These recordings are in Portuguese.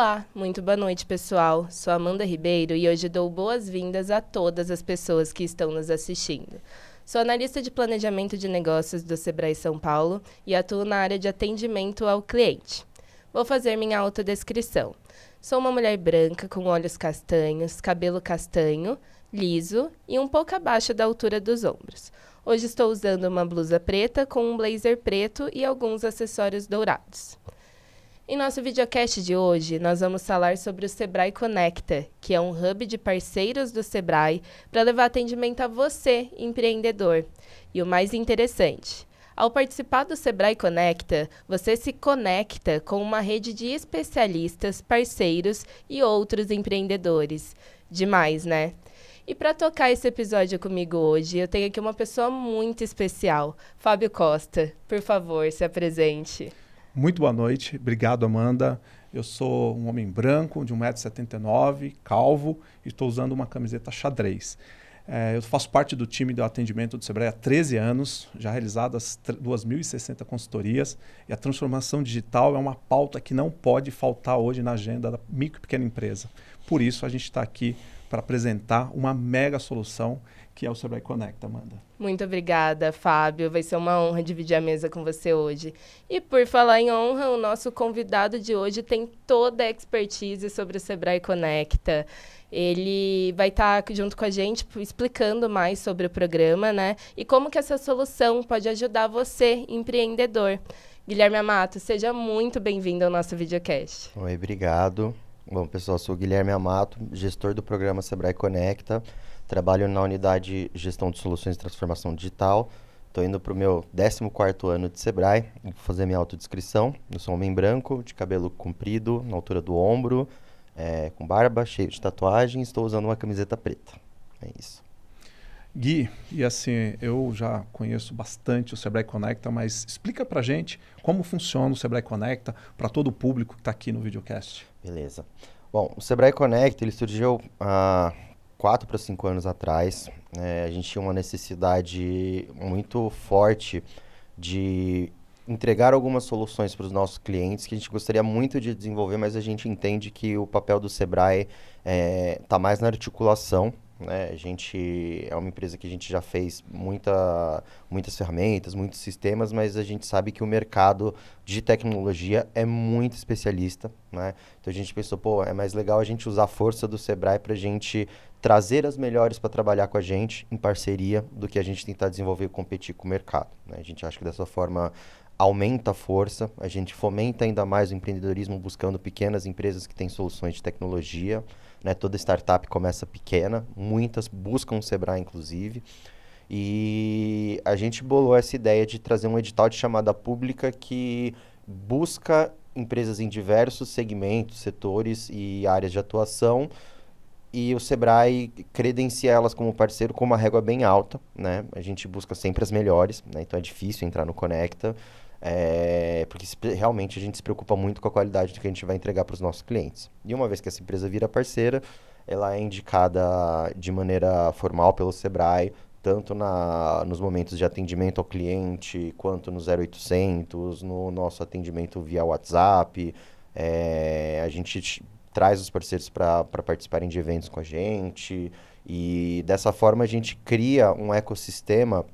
Olá, muito boa noite, pessoal. Sou Amanda Ribeiro e hoje dou boas-vindas a todas as pessoas que estão nos assistindo. Sou analista de planejamento de negócios do Sebrae São Paulo e atuo na área de atendimento ao cliente. Vou fazer minha autodescrição. Sou uma mulher branca com olhos castanhos, cabelo castanho, liso e um pouco abaixo da altura dos ombros. Hoje estou usando uma blusa preta com um blazer preto e alguns acessórios dourados. Em nosso videocast de hoje, nós vamos falar sobre o Sebrae Conecta, que é um hub de parceiros do Sebrae para levar atendimento a você, empreendedor. E o mais interessante, ao participar do Sebrae Conecta, você se conecta com uma rede de especialistas, parceiros e outros empreendedores. Demais, né? E para tocar esse episódio comigo hoje, eu tenho aqui uma pessoa muito especial, Fábio Costa. Por favor, se apresente. Muito boa noite. Obrigado, Amanda. Eu sou um homem branco, de 1,79m, calvo, e estou usando uma camiseta xadrez. É, eu faço parte do time do atendimento do Sebrae há 13 anos, já realizadas 2.060 consultorias, e a transformação digital é uma pauta que não pode faltar hoje na agenda da micro e pequena empresa. Por isso, a gente está aqui para apresentar uma mega solução que é o Sebrae conecta, Amanda. Muito obrigada, Fábio. Vai ser uma honra dividir a mesa com você hoje. E por falar em honra, o nosso convidado de hoje tem toda a expertise sobre o Sebrae Conecta. Ele vai estar tá junto com a gente explicando mais sobre o programa, né? E como que essa solução pode ajudar você, empreendedor. Guilherme Amato, seja muito bem-vindo ao nosso videocast. Oi, obrigado. Bom, pessoal, sou o Guilherme Amato, gestor do programa Sebrae Conecta. Trabalho na unidade Gestão de Soluções e Transformação Digital. Estou indo para o meu 14º ano de SEBRAE, vou fazer minha autodescrição. Eu sou um homem branco, de cabelo comprido, na altura do ombro, é, com barba, cheio de tatuagem, estou usando uma camiseta preta. É isso. Gui, e assim, eu já conheço bastante o Sebrae Conecta, mas explica para gente como funciona o Sebrae Conecta para todo o público que está aqui no videocast. Beleza. Bom, o Sebrae Conecta ele surgiu há quatro para cinco anos atrás, é, a gente tinha uma necessidade muito forte de entregar algumas soluções para os nossos clientes que a gente gostaria muito de desenvolver, mas a gente entende que o papel do Sebrae está é, tá mais na articulação. Né? A gente é uma empresa que a gente já fez muita, muitas ferramentas, muitos sistemas, mas a gente sabe que o mercado de tecnologia é muito especialista. Né? Então a gente pensou, pô, é mais legal a gente usar a força do Sebrae para a gente trazer as melhores para trabalhar com a gente em parceria do que a gente tentar desenvolver e competir com o mercado. Né? A gente acha que dessa forma aumenta a força, a gente fomenta ainda mais o empreendedorismo buscando pequenas empresas que têm soluções de tecnologia. Né? Toda startup começa pequena, muitas buscam o Sebrae, inclusive. E a gente bolou essa ideia de trazer um edital de chamada pública que busca empresas em diversos segmentos, setores e áreas de atuação e o Sebrae credencia elas como parceiro com uma régua bem alta, né? A gente busca sempre as melhores, né? Então é difícil entrar no Conecta, é, porque realmente a gente se preocupa muito com a qualidade do que a gente vai entregar para os nossos clientes. E uma vez que essa empresa vira parceira, ela é indicada de maneira formal pelo Sebrae, tanto na, nos momentos de atendimento ao cliente, quanto no 0800, no nosso atendimento via WhatsApp. É, a gente traz os parceiros para participarem de eventos com a gente. E dessa forma a gente cria um ecossistema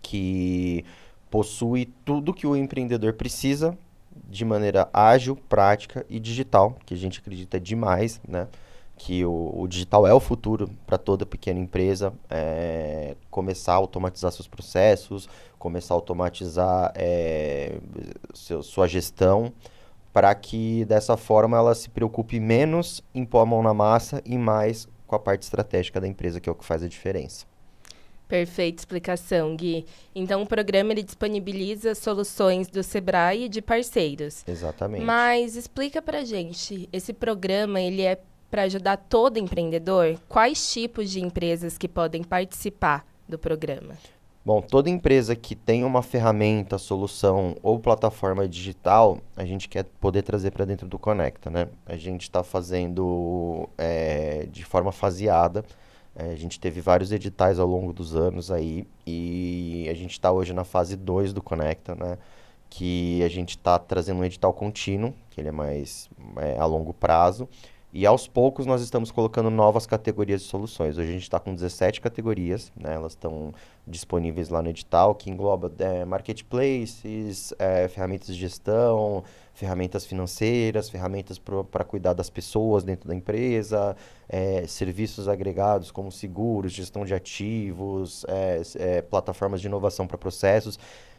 que possui tudo que o empreendedor precisa de maneira ágil, prática e digital, que a gente acredita demais, né? Que o, o digital é o futuro para toda pequena empresa. É, começar a automatizar seus processos, começar a automatizar é, seu, sua gestão para que dessa forma ela se preocupe menos em pôr a mão na massa e mais com a parte estratégica da empresa, que é o que faz a diferença. Perfeita explicação, Gui. Então, o programa ele disponibiliza soluções do Sebrae e de parceiros. Exatamente. Mas explica pra gente, esse programa ele é para ajudar todo empreendedor? Quais tipos de empresas que podem participar do programa? Bom, toda empresa que tem uma ferramenta, solução ou plataforma digital, a gente quer poder trazer para dentro do Conecta, né? A gente está fazendo é, de forma faseada. É, a gente teve vários editais ao longo dos anos aí e a gente está hoje na fase 2 do Conecta, né? Que a gente está trazendo um edital contínuo, que ele é mais é, a longo prazo e aos poucos nós estamos colocando novas categorias de soluções. Hoje a gente está com 17 categorias, né? elas estão disponíveis lá no edital, que engloba é, marketplaces, é, ferramentas de gestão, ferramentas financeiras, ferramentas para cuidar das pessoas dentro da empresa, é, serviços agregados como seguros, gestão de ativos, é, é, plataformas de inovação para processos.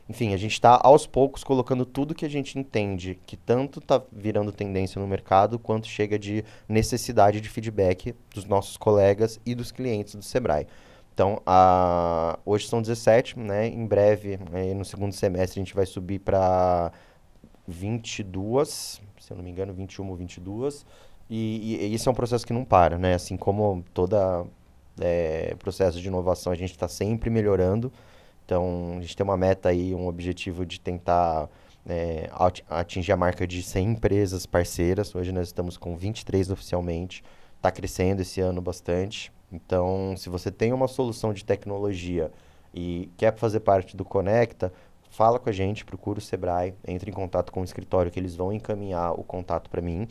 Enfim, a gente está aos poucos colocando tudo que a gente entende que tanto está virando tendência no mercado, quanto chega de necessidade de feedback dos nossos colegas e dos clientes do Sebrae. Então, a... hoje são 17, né? Em breve, no segundo semestre, a gente vai subir para 22, se eu não me engano, 21 ou 22. E, e, e isso é um processo que não para, né? Assim como todo é, processo de inovação, a gente está sempre melhorando. Então, a gente tem uma meta aí, um objetivo de tentar é, atingir a marca de 100 empresas parceiras. Hoje nós estamos com 23 oficialmente. Está crescendo esse ano bastante. Então, se você tem uma solução de tecnologia e quer fazer parte do Conecta, fala com a gente, procura o Sebrae, entre em contato com o escritório que eles vão encaminhar o contato para mim.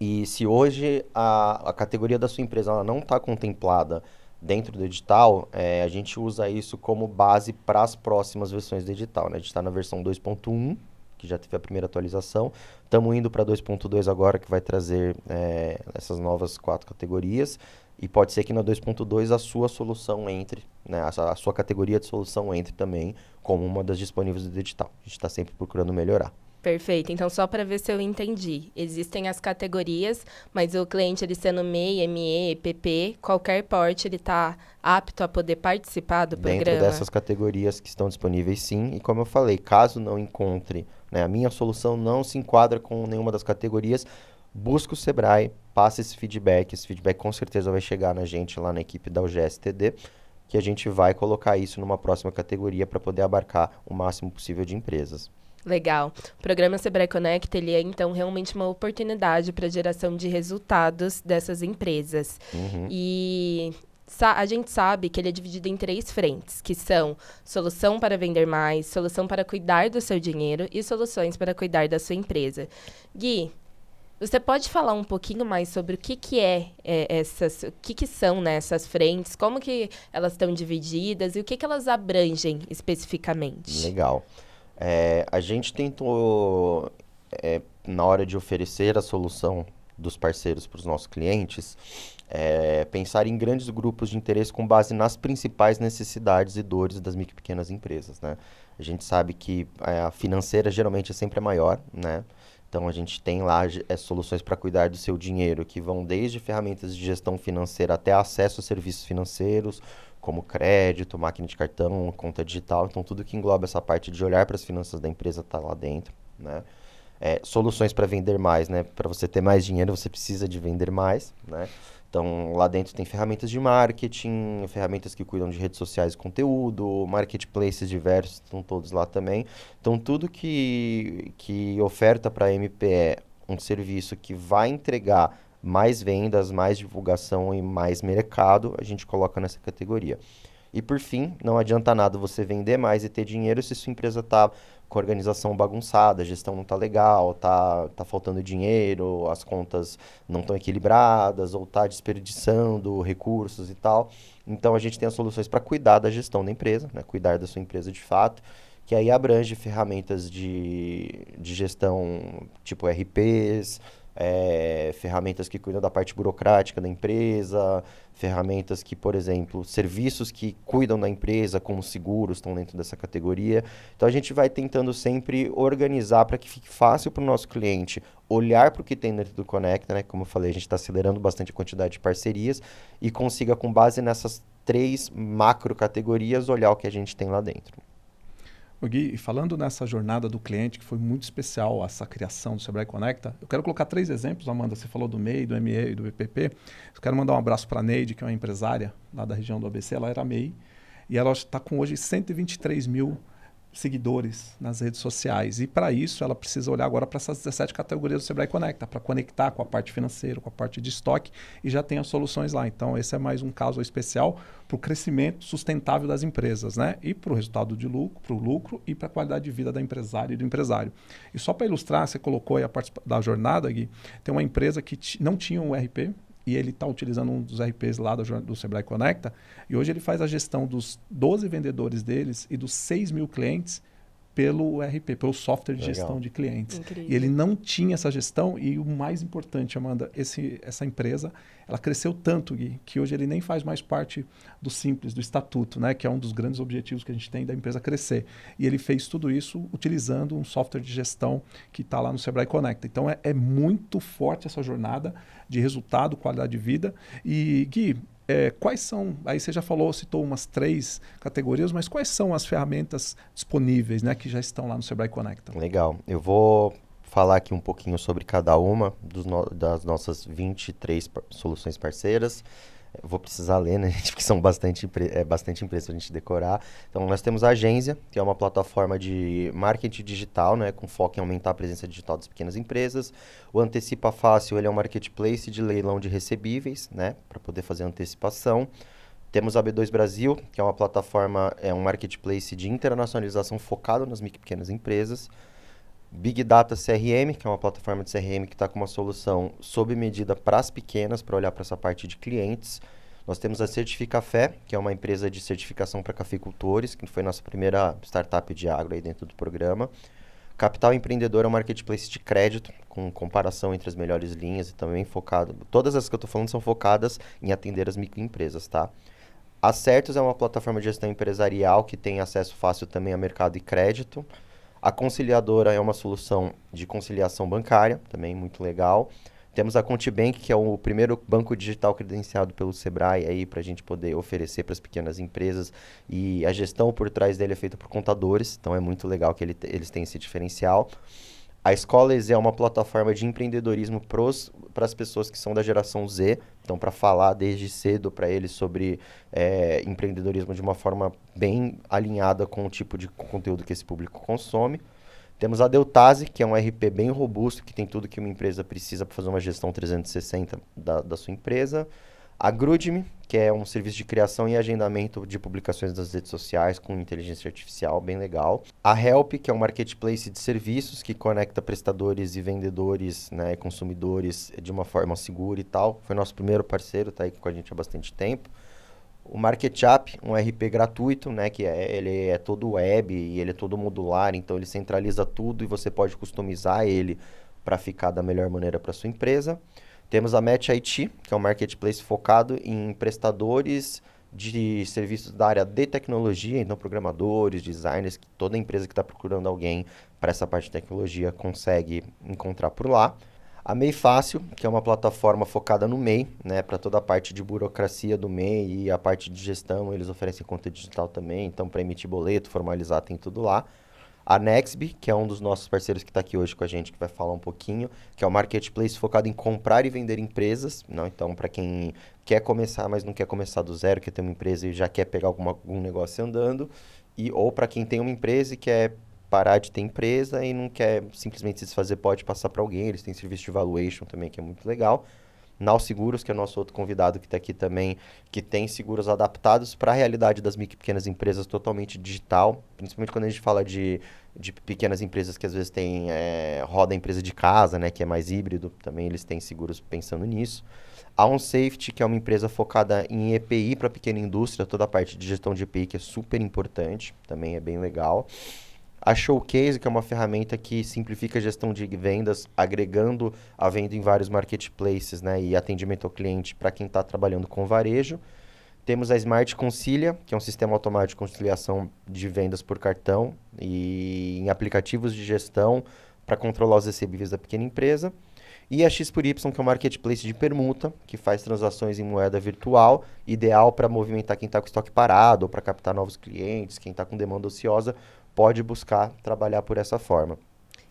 E se hoje a, a categoria da sua empresa não está contemplada dentro do edital, é, a gente usa isso como base para as próximas versões do edital. Né? A gente está na versão 2.1, que já teve a primeira atualização. Estamos indo para 2.2 agora, que vai trazer é, essas novas quatro categorias. E pode ser que na 2.2 a sua solução entre, né? a, a sua categoria de solução entre também como uma das disponíveis do edital. A gente está sempre procurando melhorar. Perfeito. Então, só para ver se eu entendi. Existem as categorias, mas o cliente, ele sendo MEI, ME, PP, qualquer porte, ele está apto a poder participar do programa? Dentro dessas categorias que estão disponíveis, sim. E como eu falei, caso não encontre, né, a minha solução não se enquadra com nenhuma das categorias, busca o Sebrae, passa esse feedback. Esse feedback com certeza vai chegar na gente lá na equipe da UGSTD, que a gente vai colocar isso numa próxima categoria para poder abarcar o máximo possível de empresas. Legal. O programa Sebrae Connect ele é então realmente uma oportunidade para a geração de resultados dessas empresas. Uhum. E a gente sabe que ele é dividido em três frentes, que são solução para vender mais, solução para cuidar do seu dinheiro e soluções para cuidar da sua empresa. Gui, você pode falar um pouquinho mais sobre o que, que é, é essas, o que, que são né, essas frentes, como que elas estão divididas e o que, que elas abrangem especificamente? Legal. Legal. É, a gente tentou, é, na hora de oferecer a solução dos parceiros para os nossos clientes, é, pensar em grandes grupos de interesse com base nas principais necessidades e dores das micro e pequenas empresas, né? A gente sabe que é, a financeira geralmente é sempre é maior, né? Então a gente tem lá é, soluções para cuidar do seu dinheiro, que vão desde ferramentas de gestão financeira até acesso a serviços financeiros, como crédito, máquina de cartão, conta digital. Então, tudo que engloba essa parte de olhar para as finanças da empresa está lá dentro. Né? É, soluções para vender mais, né? Para você ter mais dinheiro, você precisa de vender mais, né? Então, lá dentro tem ferramentas de marketing, ferramentas que cuidam de redes sociais, conteúdo, marketplaces diversos, estão todos lá também. Então, tudo que, que oferta para a MPE é um serviço que vai entregar mais vendas, mais divulgação e mais mercado, a gente coloca nessa categoria. E por fim, não adianta nada você vender mais e ter dinheiro se sua empresa está com a organização bagunçada, a gestão não está legal, tá, tá faltando dinheiro, as contas não estão equilibradas ou está desperdiçando recursos e tal. Então a gente tem as soluções para cuidar da gestão da empresa, né? cuidar da sua empresa de fato que aí abrange ferramentas de, de gestão tipo RPs, é, ferramentas que cuidam da parte burocrática da empresa, ferramentas que, por exemplo, serviços que cuidam da empresa, como seguros, estão dentro dessa categoria. Então a gente vai tentando sempre organizar para que fique fácil para o nosso cliente olhar para o que tem dentro do Conecta, né? Como eu falei, a gente está acelerando bastante a quantidade de parcerias e consiga, com base nessas três macro categorias, olhar o que a gente tem lá dentro. Gui, falando nessa jornada do cliente, que foi muito especial, essa criação do Sebrae Conecta, eu quero colocar três exemplos, Amanda. Você falou do MEI, do ME e do EPP. Eu quero mandar um abraço para a Neide, que é uma empresária lá da região do ABC. Ela era MEI e ela está com hoje 123 mil seguidores nas redes sociais. E para isso, ela precisa olhar agora para essas 17 categorias do Sebrae Conecta, tá para conectar com a parte financeira, com a parte de estoque e já tem as soluções lá. Então, esse é mais um caso especial para o crescimento sustentável das empresas, né? E para o resultado de lucro, para o lucro e para a qualidade de vida da empresária e do empresário. E só para ilustrar, você colocou aí a parte da jornada, Gui, tem uma empresa que não tinha um RP, e ele está utilizando um dos RPs lá do, do Sebrae Conecta, e hoje ele faz a gestão dos 12 vendedores deles e dos 6 mil clientes pelo RP, pelo software de Legal. gestão de clientes. Incrível. E ele não tinha essa gestão e o mais importante, Amanda, esse, essa empresa, ela cresceu tanto Gui, que hoje ele nem faz mais parte do simples, do estatuto, né, que é um dos grandes objetivos que a gente tem da empresa crescer. E ele fez tudo isso utilizando um software de gestão que está lá no Sebrae Conecta. Então é, é muito forte essa jornada de resultado, qualidade de vida. E Gui, é, quais são, aí você já falou, citou umas três categorias, mas quais são as ferramentas disponíveis né, que já estão lá no Sebrae Conecta? Legal, eu vou falar aqui um pouquinho sobre cada uma no, das nossas 23 par soluções parceiras vou precisar ler, né, gente? Porque são bastante, é, bastante empresas para a gente decorar. Então, nós temos a Agência, que é uma plataforma de marketing digital, né, com foco em aumentar a presença digital das pequenas empresas. O Antecipa Fácil, ele é um marketplace de leilão de recebíveis, né, para poder fazer antecipação. Temos a B2 Brasil, que é uma plataforma, é um marketplace de internacionalização focado nas micro e pequenas empresas. Big Data CRM, que é uma plataforma de CRM que está com uma solução sob medida para as pequenas, para olhar para essa parte de clientes. Nós temos a Certificafé, que é uma empresa de certificação para cafeicultores, que foi nossa primeira startup de agro aí dentro do programa. Capital Empreendedor é um marketplace de crédito, com comparação entre as melhores linhas e também focado. Todas as que eu estou falando são focadas em atender as microempresas, tá? Acertos é uma plataforma de gestão empresarial que tem acesso fácil também a mercado e crédito. A conciliadora é uma solução de conciliação bancária, também muito legal. Temos a Contibank, que é o primeiro banco digital credenciado pelo Sebrae aí para a gente poder oferecer para as pequenas empresas. E a gestão por trás dele é feita por contadores, então é muito legal que ele, eles têm esse diferencial. A Escolas é uma plataforma de empreendedorismo para os para as pessoas que são da geração Z, então para falar desde cedo para eles sobre é, empreendedorismo de uma forma bem alinhada com o tipo de conteúdo que esse público consome. Temos a Deltase, que é um RP bem robusto, que tem tudo que uma empresa precisa para fazer uma gestão 360 da, da sua empresa. A Grudme, que é um serviço de criação e agendamento de publicações nas redes sociais com inteligência artificial, bem legal. A Help, que é um marketplace de serviços que conecta prestadores e vendedores, né, consumidores de uma forma segura e tal. Foi nosso primeiro parceiro, está aí com a gente há bastante tempo. O MarketApp, um RP gratuito, né, que é, ele é todo web e ele é todo modular, então ele centraliza tudo e você pode customizar ele para ficar da melhor maneira para sua empresa. Temos a Match IT, que é um marketplace focado em prestadores de serviços da área de tecnologia, então programadores, designers, que toda empresa que está procurando alguém para essa parte de tecnologia consegue encontrar por lá. A MEI Fácil, que é uma plataforma focada no MEI, né, para toda a parte de burocracia do MEI e a parte de gestão, eles oferecem conta digital também, então para emitir boleto, formalizar, tem tudo lá. A Nexby que é um dos nossos parceiros que está aqui hoje com a gente, que vai falar um pouquinho, que é um marketplace focado em comprar e vender empresas. Não? Né? Então, para quem quer começar, mas não quer começar do zero, quer ter uma empresa e já quer pegar alguma, algum negócio andando, e ou para quem tem uma empresa e quer parar de ter empresa e não quer simplesmente se desfazer, pode passar para alguém. Eles têm serviço de valuation também, que é muito legal. Nau Seguros, que é o nosso outro convidado que está aqui também, que tem seguros adaptados para a realidade das micro e pequenas empresas totalmente digital, principalmente quando a gente fala de, de pequenas empresas que às vezes têm é, roda empresa de casa, né, que é mais híbrido, também eles têm seguros pensando nisso. A OnSafety, que é uma empresa focada em EPI para pequena indústria, toda a parte de gestão de EPI que é super importante, também é bem legal. A Showcase, que é uma ferramenta que simplifica a gestão de vendas, agregando a venda em vários marketplaces né, e atendimento ao cliente para quem está trabalhando com varejo. Temos a Smart Concilia, que é um sistema automático de conciliação de vendas por cartão e em aplicativos de gestão para controlar os recebíveis da pequena empresa. E a X por Y, que é um marketplace de permuta, que faz transações em moeda virtual, ideal para movimentar quem está com estoque parado, ou para captar novos clientes, quem está com demanda ociosa, pode buscar trabalhar por essa forma.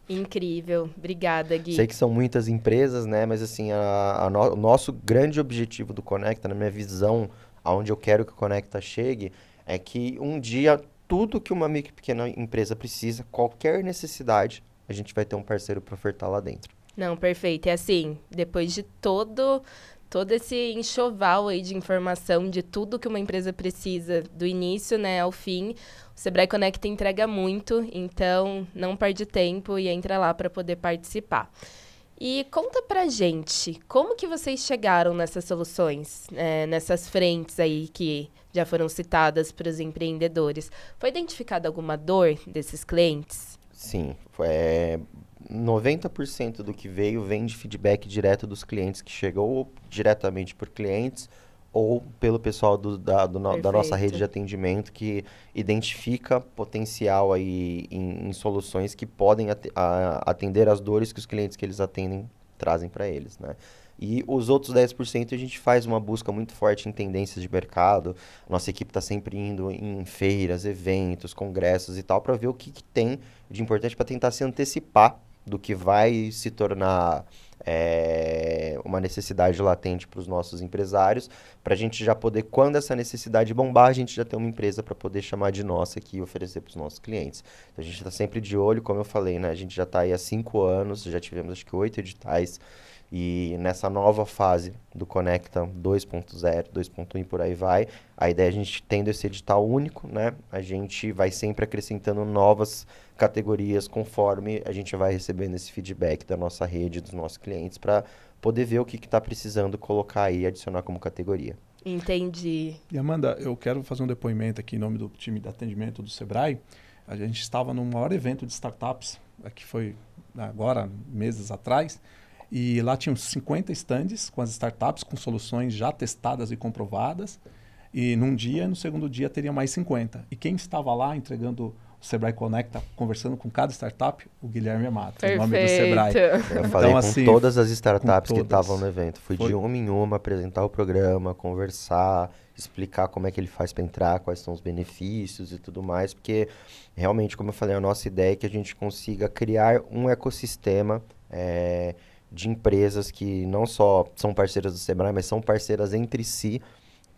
Incrível, obrigada, Gui. Sei que são muitas empresas, né? Mas assim, a, a no, o nosso grande objetivo do Conecta, na minha visão, aonde eu quero que o Conecta chegue, é que um dia tudo que uma micro pequena empresa precisa, qualquer necessidade, a gente vai ter um parceiro para ofertar lá dentro. Não, perfeito. É assim, depois de todo todo esse enxoval aí de informação de tudo que uma empresa precisa, do início né, ao fim. O Sebrae Connect entrega muito, então não perde tempo e entra lá para poder participar. E conta pra gente, como que vocês chegaram nessas soluções, é, nessas frentes aí que já foram citadas para os empreendedores? Foi identificada alguma dor desses clientes? Sim, é, 90% do que veio vem de feedback direto dos clientes que chegou diretamente por clientes ou pelo pessoal do, da, do no, da, nossa rede de atendimento que identifica potencial aí em, em soluções que podem at, a, atender as dores que os clientes que eles atendem trazem para eles, né? E os outros 10% a gente faz uma busca muito forte em tendências de mercado. Nossa equipe está sempre indo em feiras, eventos, congressos e tal, para ver o que, que tem de importante para tentar se antecipar do que vai se tornar é, uma necessidade latente para os nossos empresários, para a gente já poder, quando essa necessidade bombar, a gente já ter uma empresa para poder chamar de nossa aqui e oferecer para os nossos clientes. Então, a gente está sempre de olho, como eu falei, né? A gente já está aí há cinco anos, já tivemos acho que oito editais e nessa nova fase do Conecta 2.0, 2.1 e por aí vai, a ideia é a gente tendo esse edital único, né? A gente vai sempre acrescentando novas categorias conforme a gente vai recebendo esse feedback da nossa rede, dos nossos clientes, para poder ver o que está precisando colocar e adicionar como categoria. Entendi. E Amanda, eu quero fazer um depoimento aqui em nome do time de atendimento do Sebrae. A gente estava no maior evento de startups, é, que foi agora, meses atrás e lá tinham 50 stands com as startups, com soluções já testadas e comprovadas. E num dia, no segundo dia, teria mais 50. E quem estava lá entregando o Sebrae Conecta, conversando com cada startup, o Guilherme Amato, Perfeito. o nome do Sebrae. Eu então, falei então, com assim, todas as startups todas. que estavam no evento. Fui Foi. de uma em uma apresentar o programa, conversar, explicar como é que ele faz para entrar, quais são os benefícios e tudo mais, porque realmente, como eu falei, a nossa ideia é que a gente consiga criar um ecossistema. É, de empresas que não só são parceiras do Sebrae, mas são parceiras entre si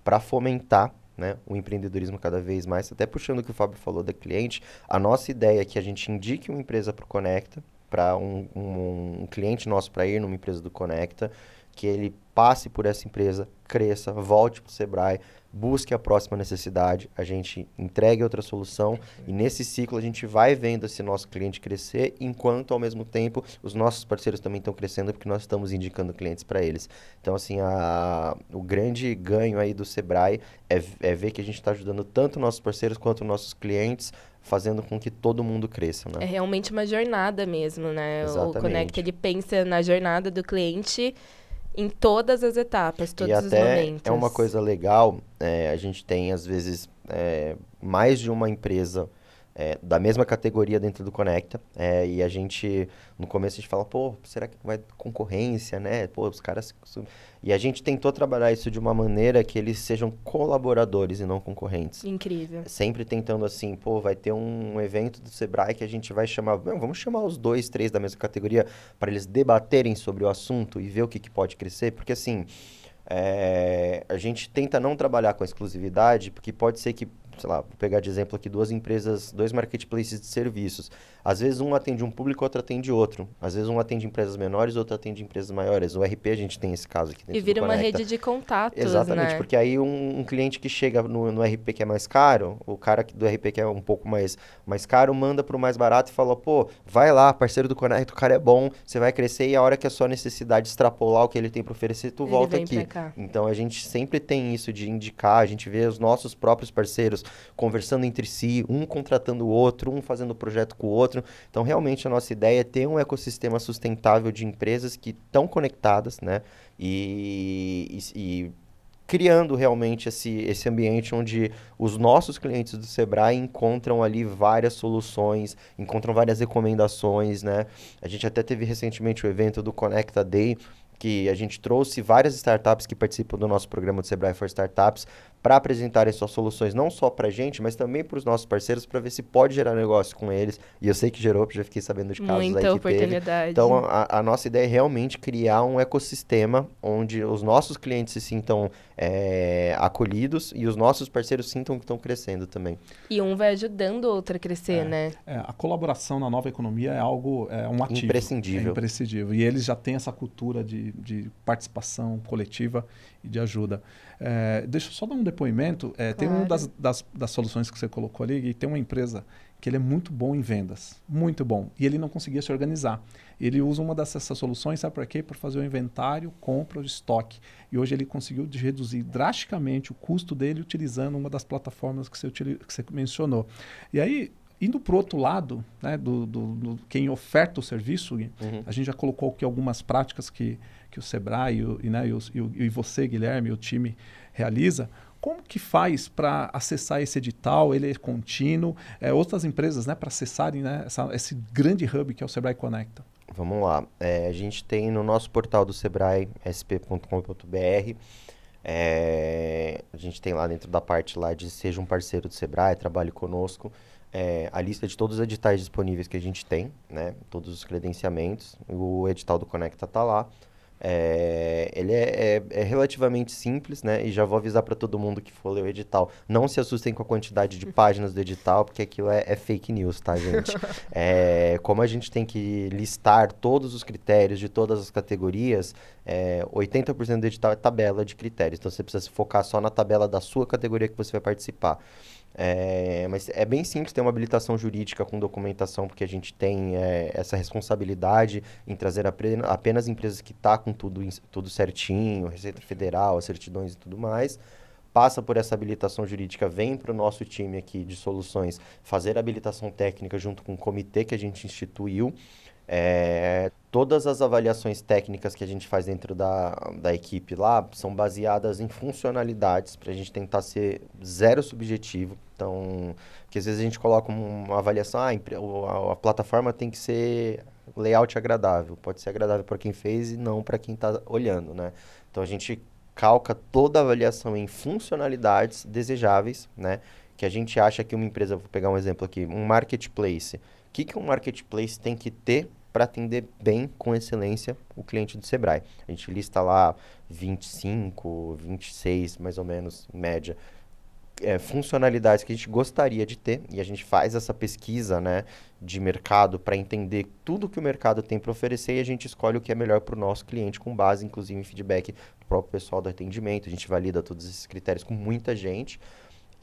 para fomentar né, o empreendedorismo cada vez mais. Até puxando o que o Fábio falou da cliente, a nossa ideia é que a gente indique uma empresa para o Conecta, para um, um, um cliente nosso para ir numa empresa do Conecta, que ele passe por essa empresa, cresça, volte para o Sebrae, busque a próxima necessidade, a gente entregue outra solução e nesse ciclo a gente vai vendo esse nosso cliente crescer, enquanto ao mesmo tempo os nossos parceiros também estão crescendo porque nós estamos indicando clientes para eles. Então assim, a, o grande ganho aí do Sebrae é, é ver que a gente está ajudando tanto nossos parceiros quanto nossos clientes fazendo com que todo mundo cresça, né? É realmente uma jornada mesmo, né? Exatamente. O Connect ele pensa na jornada do cliente em todas as etapas, todos e os até momentos. É uma coisa legal, é, a gente tem às vezes é, mais de uma empresa é, da mesma categoria dentro do Conecta. É, e a gente, no começo, a gente fala, pô, será que vai concorrência, né? Pô, os caras. E a gente tentou trabalhar isso de uma maneira que eles sejam colaboradores e não concorrentes. Incrível. Sempre tentando assim, pô, vai ter um evento do Sebrae que a gente vai chamar. Não, vamos chamar os dois, três da mesma categoria para eles debaterem sobre o assunto e ver o que, que pode crescer, porque assim. É, a gente tenta não trabalhar com exclusividade, porque pode ser que sei lá, vou pegar de exemplo aqui duas empresas, dois marketplaces de serviços. Às vezes um atende um público, outro atende outro. Às vezes um atende empresas menores, outro atende empresas maiores. O RP a gente tem esse caso aqui dentro E vira uma rede de contatos, Exatamente, né? porque aí um, um, cliente que chega no, no RP que é mais caro, o cara do RP que é um pouco mais, mais caro, manda pro mais barato e fala, pô, vai lá, parceiro do Conecta, o cara é bom, você vai crescer e a hora que a sua necessidade extrapolar o que ele tem para oferecer, tu ele volta aqui. Então a gente sempre tem isso de indicar, a gente vê os nossos próprios parceiros conversando entre si, um contratando o outro, um fazendo projeto com o outro. Então, realmente, a nossa ideia é ter um ecossistema sustentável de empresas que estão conectadas, né? e, e, e criando realmente esse, esse ambiente onde os nossos clientes do Sebrae encontram ali várias soluções, encontram várias recomendações, né? A gente até teve recentemente o evento do Conecta Day, que a gente trouxe várias startups que participam do nosso programa do Sebrae for Startups para apresentarem suas soluções não só para a gente, mas também para os nossos parceiros, para ver se pode gerar negócio com eles. E eu sei que gerou, porque já fiquei sabendo de casos Muita aí que oportunidade. Teve. Então, a, a, nossa ideia é realmente criar um ecossistema onde os nossos clientes se sintam é, acolhidos e os nossos parceiros sintam que estão crescendo também. E um vai ajudando o outro a crescer, é, né? É, a colaboração na nova economia é algo, é um ativo. Imprescindível. É imprescindível. E eles já têm essa cultura de, de participação coletiva e de ajuda. É, deixa eu só dar um depoimento, é, claro. tem uma das, das, das, soluções que você colocou ali, e tem uma empresa que ele é muito bom em vendas, muito bom, e ele não conseguia se organizar. Ele usa uma dessas soluções, sabe para quê? Para fazer o inventário, compra, o estoque. E hoje ele conseguiu reduzir drasticamente o custo dele utilizando uma das plataformas que você, que você mencionou. E aí, indo para o outro lado, né, do, do, do, quem oferta o serviço, uhum. a gente já colocou aqui algumas práticas que, que o Sebrae e, o, e, né, e, o, e, você, Guilherme, e o time realiza, como que faz para acessar esse edital? Ele é contínuo? É, outras empresas né, para acessarem né, essa, esse grande hub que é o Sebrae Conecta? Vamos lá. É, a gente tem no nosso portal do Sebrae, sp.com.br, é, a gente tem lá dentro da parte lá de seja um parceiro do Sebrae, trabalhe conosco, é, a lista de todos os editais disponíveis que a gente tem, né? Todos os credenciamentos. O edital do Conecta está lá. É, ele é, é, é, relativamente simples, né? E já vou avisar para todo mundo que for ler o edital. Não se assustem com a quantidade de páginas do edital, porque aquilo é, é fake news, tá, gente? É, como a gente tem que listar todos os critérios de todas as categorias, 80% é, do edital é tabela de critérios. Então você precisa se focar só na tabela da sua categoria que você vai participar. É, mas é bem simples ter uma habilitação jurídica com documentação, porque a gente tem é, essa responsabilidade em trazer apenas, empresas que estão tá com tudo, tudo certinho, Receita Federal, certidões e tudo mais. Passa por essa habilitação jurídica, vem para o nosso time aqui de soluções fazer habilitação técnica junto com o comitê que a gente instituiu. É, todas as avaliações técnicas que a gente faz dentro da, da equipe lá são baseadas em funcionalidades, para a gente tentar ser zero subjetivo. Então, que às vezes a gente coloca uma avaliação, ah, a, a plataforma tem que ser layout agradável. Pode ser agradável para quem fez e não para quem está olhando, né? Então, a gente calca toda a avaliação em funcionalidades desejáveis, né? Que a gente acha que uma empresa, vou pegar um exemplo aqui, um marketplace. O que, que um marketplace tem que ter para atender bem, com excelência, o cliente do Sebrae. A gente lista lá 25, 26, mais ou menos, em média, é, funcionalidades que a gente gostaria de ter e a gente faz essa pesquisa né, de mercado para entender tudo que o mercado tem para oferecer e a gente escolhe o que é melhor para o nosso cliente com base, inclusive, em feedback do próprio pessoal do atendimento. A gente valida todos esses critérios com muita gente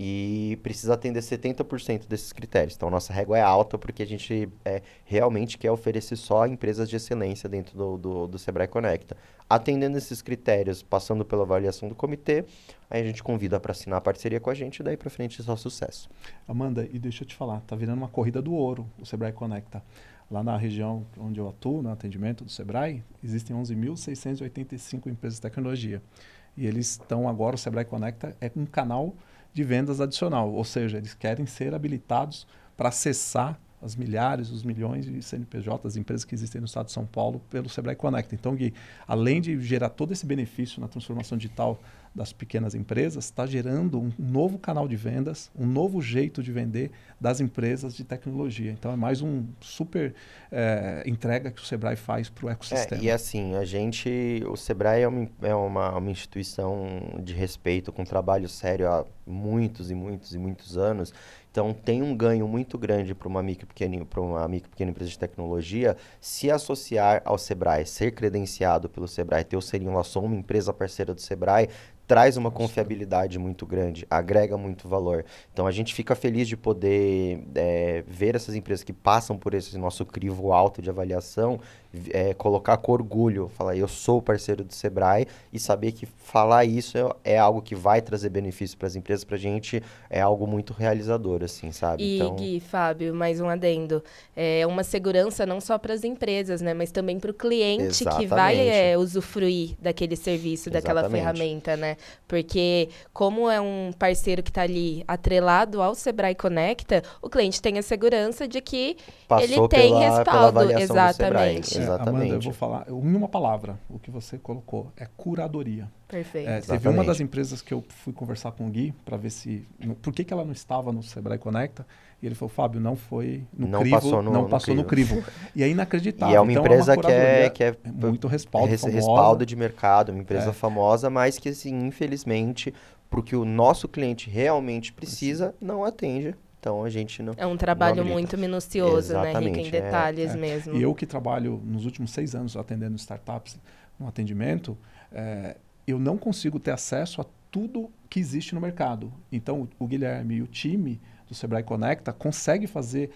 e precisa atender 70% desses critérios. Então, nossa régua é alta porque a gente é, realmente quer oferecer só empresas de excelência dentro do, do, do Sebrae Conecta. Atendendo esses critérios, passando pela avaliação do comitê, aí a gente convida para assinar a parceria com a gente e daí para frente é só sucesso. Amanda, e deixa eu te falar, tá virando uma corrida do ouro o Sebrae Conecta. Lá na região onde eu atuo, no atendimento do Sebrae, existem 11.685 empresas de tecnologia. E eles estão agora, o Sebrae Conecta é um canal de vendas adicional. Ou seja, eles querem ser habilitados para acessar as milhares, os milhões de CNPJs, empresas que existem no estado de São Paulo, pelo Sebrae Connect. Então, Gui, além de gerar todo esse benefício na transformação digital das pequenas empresas está gerando um novo canal de vendas, um novo jeito de vender das empresas de tecnologia. Então é mais um super é, entrega que o Sebrae faz para o ecossistema. É, e assim, a gente, o Sebrae é, uma, é uma, uma, instituição de respeito, com trabalho sério há muitos e muitos e muitos anos. Então tem um ganho muito grande para uma micro pequena para uma micro pequena empresa de tecnologia se associar ao Sebrae, ser credenciado pelo Sebrae, ter o selinho lá, sou uma empresa parceira do Sebrae, traz uma confiabilidade muito grande, agrega muito valor. Então a gente fica feliz de poder é, ver essas empresas que passam por esse nosso crivo alto de avaliação é, colocar com orgulho, falar eu sou parceiro do Sebrae e saber que falar isso é, é algo que vai trazer benefício para as empresas, para a gente é algo muito realizador, assim, sabe? E, então... Gui, Fábio, mais um adendo. É uma segurança não só para as empresas, né? Mas também para o cliente Exatamente. que vai é, usufruir daquele serviço, daquela Exatamente. ferramenta, né? Porque como é um parceiro que está ali atrelado ao Sebrae Conecta, o cliente tem a segurança de que Passou ele tem pela, respaldo. Pela Exatamente. Exatamente. É, Amanda, eu vou falar em uma palavra o que você colocou. É curadoria. Perfeito. É, teve uma das empresas que eu fui conversar com o Gui para ver se... Por que, que ela não estava no Sebrae Conecta? E ele falou, Fábio, não foi no não crivo, passou no, não passou no crivo. no crivo. E é inacreditável. E é uma então, empresa é uma que, é, que é, é muito respaldo, res, respaldo de mercado, uma empresa é. famosa, mas que assim, infelizmente, porque o nosso cliente realmente precisa, não atende então a gente não. É um trabalho muito minucioso, né, Exatamente, né? Rico em detalhes é, é. mesmo. E eu que trabalho nos últimos seis anos atendendo startups no atendimento, é, eu não consigo ter acesso a tudo que existe no mercado. Então o, Guilherme e o time do Sebrae Conecta consegue fazer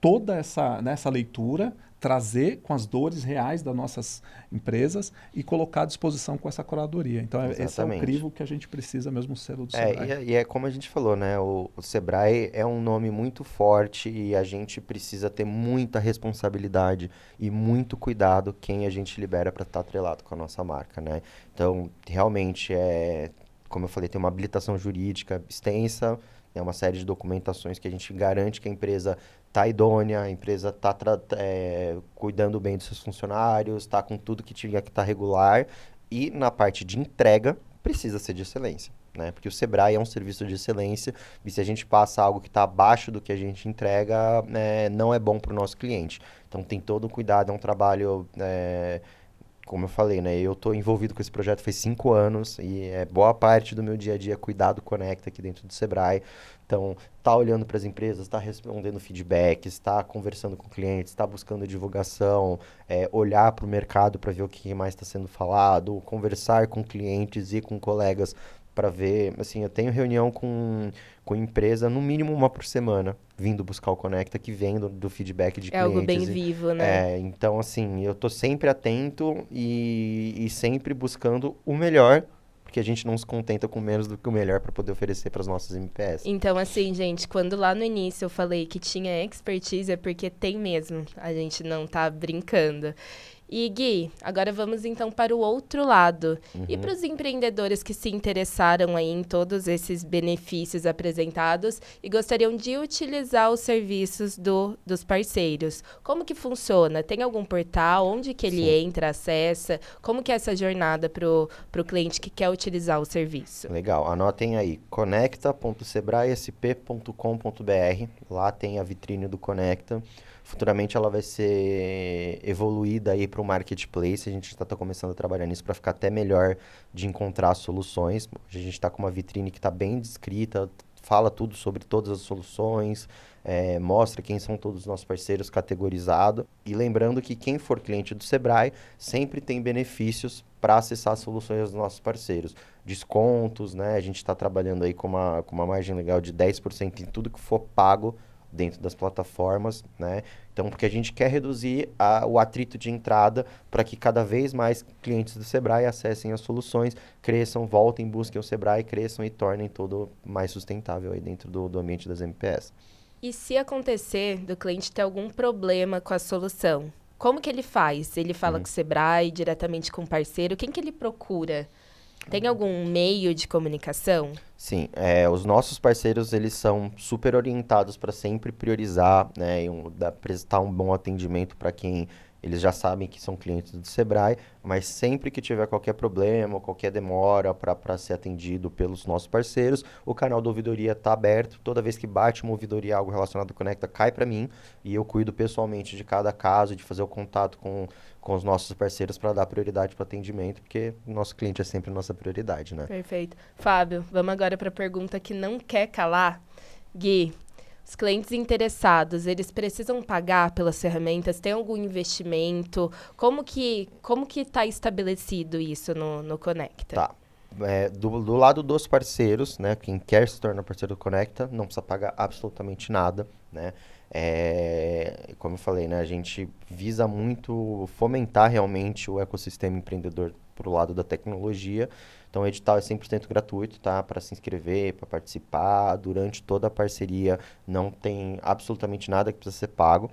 toda essa, né, essa leitura trazer com as dores reais das nossas empresas e colocar à disposição com essa curadoria. Então, é, esse é o crivo que a gente precisa mesmo selo do é, Sebrae. e, é, e, é como a gente falou, né? O, o, Sebrae é um nome muito forte e a gente precisa ter muita responsabilidade e muito cuidado quem a gente libera para estar tá atrelado com a nossa marca, né? Então, realmente, é, como eu falei, tem uma habilitação jurídica extensa, é uma série de documentações que a gente garante que a empresa tá idônea, a empresa tá é, cuidando bem dos seus funcionários, está com tudo que tinha que estar tá regular. E na parte de entrega, precisa ser de excelência. Né? Porque o Sebrae é um serviço de excelência e se a gente passa algo que está abaixo do que a gente entrega, é, não é bom para o nosso cliente. Então tem todo um cuidado, é um trabalho é, como eu falei, né? Eu estou envolvido com esse projeto faz cinco anos e é boa parte do meu dia a dia é cuidado conecta aqui dentro do Sebrae. Então, tá olhando para as empresas, está respondendo feedbacks, está conversando com clientes, está buscando divulgação, é, olhar para o mercado para ver o que mais está sendo falado, conversar com clientes e com colegas para ver, assim, eu tenho reunião com, com empresa no mínimo uma por semana, vindo buscar o Conecta, que vem do, do feedback de é clientes. É algo bem e, vivo, né? É, então, assim, eu tô sempre atento e, e sempre buscando o melhor porque a gente não se contenta com menos do que o melhor para poder oferecer para as nossas MPS. Então, assim, gente, quando lá no início eu falei que tinha expertise, é porque tem mesmo. A gente não tá brincando. E Gui, agora vamos então para o outro lado. Uhum. E para os empreendedores que se interessaram aí em todos esses benefícios apresentados e gostariam de utilizar os serviços do, dos parceiros. Como que funciona? Tem algum portal? Onde que ele Sim. entra, acessa? Como que é essa jornada para o cliente que quer utilizar o serviço? Legal, anotem aí, conecta.sebraesp.com.br. Lá tem a vitrine do Conecta Futuramente ela vai ser evoluída aí para o marketplace. A gente está tá começando a trabalhar nisso para ficar até melhor de encontrar soluções. A gente está com uma vitrine que está bem descrita, fala tudo sobre todas as soluções, é, mostra quem são todos os nossos parceiros categorizado. E lembrando que quem for cliente do Sebrae sempre tem benefícios para acessar as soluções dos nossos parceiros. Descontos, né? A gente está trabalhando aí com uma, com uma margem legal de 10% em tudo que for pago dentro das plataformas, né? Então, porque a gente quer reduzir a, o atrito de entrada para que cada vez mais clientes do Sebrae acessem as soluções, cresçam, voltem, busquem o Sebrae, cresçam e tornem todo mais sustentável aí dentro do, do ambiente das MPS. E se acontecer do cliente ter algum problema com a solução, como que ele faz? Ele fala hum. com o Sebrae, diretamente com o parceiro, quem que ele procura? Tem algum meio de comunicação? Sim, é, os nossos parceiros eles são super orientados para sempre priorizar, né, um, prestar um bom atendimento para quem eles já sabem que são clientes do Sebrae, mas sempre que tiver qualquer problema, qualquer demora para ser atendido pelos nossos parceiros, o canal da ouvidoria está aberto. Toda vez que bate uma ouvidoria, algo relacionado ao Conecta, cai para mim e eu cuido pessoalmente de cada caso, de fazer o contato com, com os nossos parceiros para dar prioridade para o atendimento, porque nosso cliente é sempre nossa prioridade, né? Perfeito. Fábio, vamos agora para a pergunta que não quer calar. Gui, os clientes interessados, eles precisam pagar pelas ferramentas? Tem algum investimento? Como que como que está estabelecido isso no, no Conecta? Tá é, do, do, lado dos parceiros, né, quem quer se tornar parceiro do Conecta, não precisa pagar absolutamente nada, né? É, como eu falei, né, a gente visa muito fomentar realmente o ecossistema empreendedor para o lado da tecnologia. Então, o edital é 100% gratuito, tá? Para se inscrever, para participar, durante toda a parceria, não tem absolutamente nada que precisa ser pago.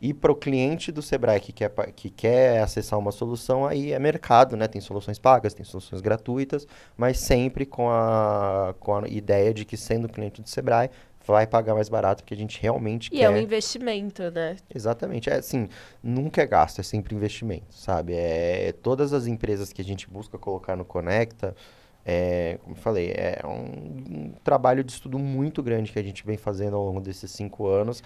E para o cliente do Sebrae que quer, que quer acessar uma solução, aí é mercado, né? Tem soluções pagas, tem soluções gratuitas, mas sempre com a, com a ideia de que sendo cliente do Sebrae, vai pagar mais barato porque a gente realmente e quer. E é um investimento, né? Exatamente. É assim, nunca é gasto, é sempre investimento, sabe? É, todas as empresas que a gente busca colocar no Conecta, é, como eu falei, é um, um, trabalho de estudo muito grande que a gente vem fazendo ao longo desses cinco anos,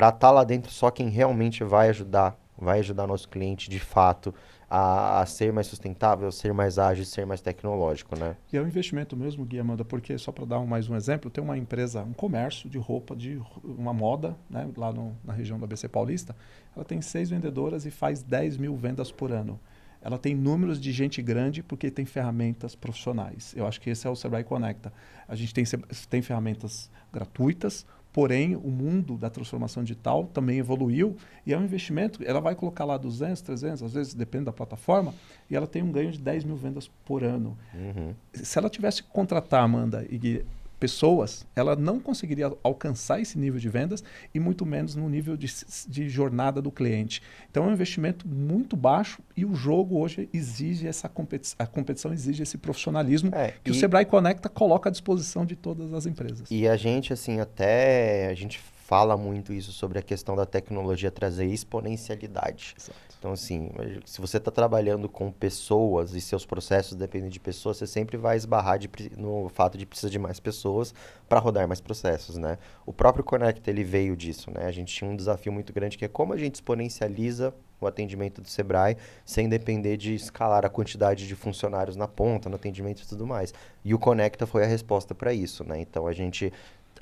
para estar tá lá dentro só quem realmente vai ajudar, vai ajudar nosso cliente de fato a, a, ser mais sustentável, ser mais ágil, ser mais tecnológico, né? E é um investimento mesmo, Gui Amanda, porque só para dar mais um exemplo, tem uma empresa, um comércio de roupa, de uma moda, né, lá no, na região da BC Paulista, ela tem seis vendedoras e faz 10 mil vendas por ano. Ela tem números de gente grande porque tem ferramentas profissionais. Eu acho que esse é o Sebrae Conecta. A gente tem, tem ferramentas gratuitas, Porém, o mundo da transformação digital também evoluiu e é um investimento, ela vai colocar lá 200, 300, às vezes depende da plataforma, e ela tem um ganho de 10 mil vendas por ano. Uhum. Se ela tivesse que contratar, Amanda, e pessoas, ela não conseguiria alcançar esse nível de vendas e muito menos no nível de, de jornada do cliente. Então é um investimento muito baixo e o jogo hoje exige essa competição, a competição exige esse profissionalismo é, que e... o Sebrae Conecta coloca à disposição de todas as empresas. E a gente assim até a gente fala muito isso sobre a questão da tecnologia trazer exponencialidade. Exato. Então, assim, se você está trabalhando com pessoas e seus processos dependem de pessoas, você sempre vai esbarrar de, no fato de precisar de mais pessoas para rodar mais processos, né? O próprio Connect, ele veio disso, né? A gente tinha um desafio muito grande que é como a gente exponencializa o atendimento do Sebrae sem depender de escalar a quantidade de funcionários na ponta, no atendimento e tudo mais. E o Conecta foi a resposta para isso, né? Então a gente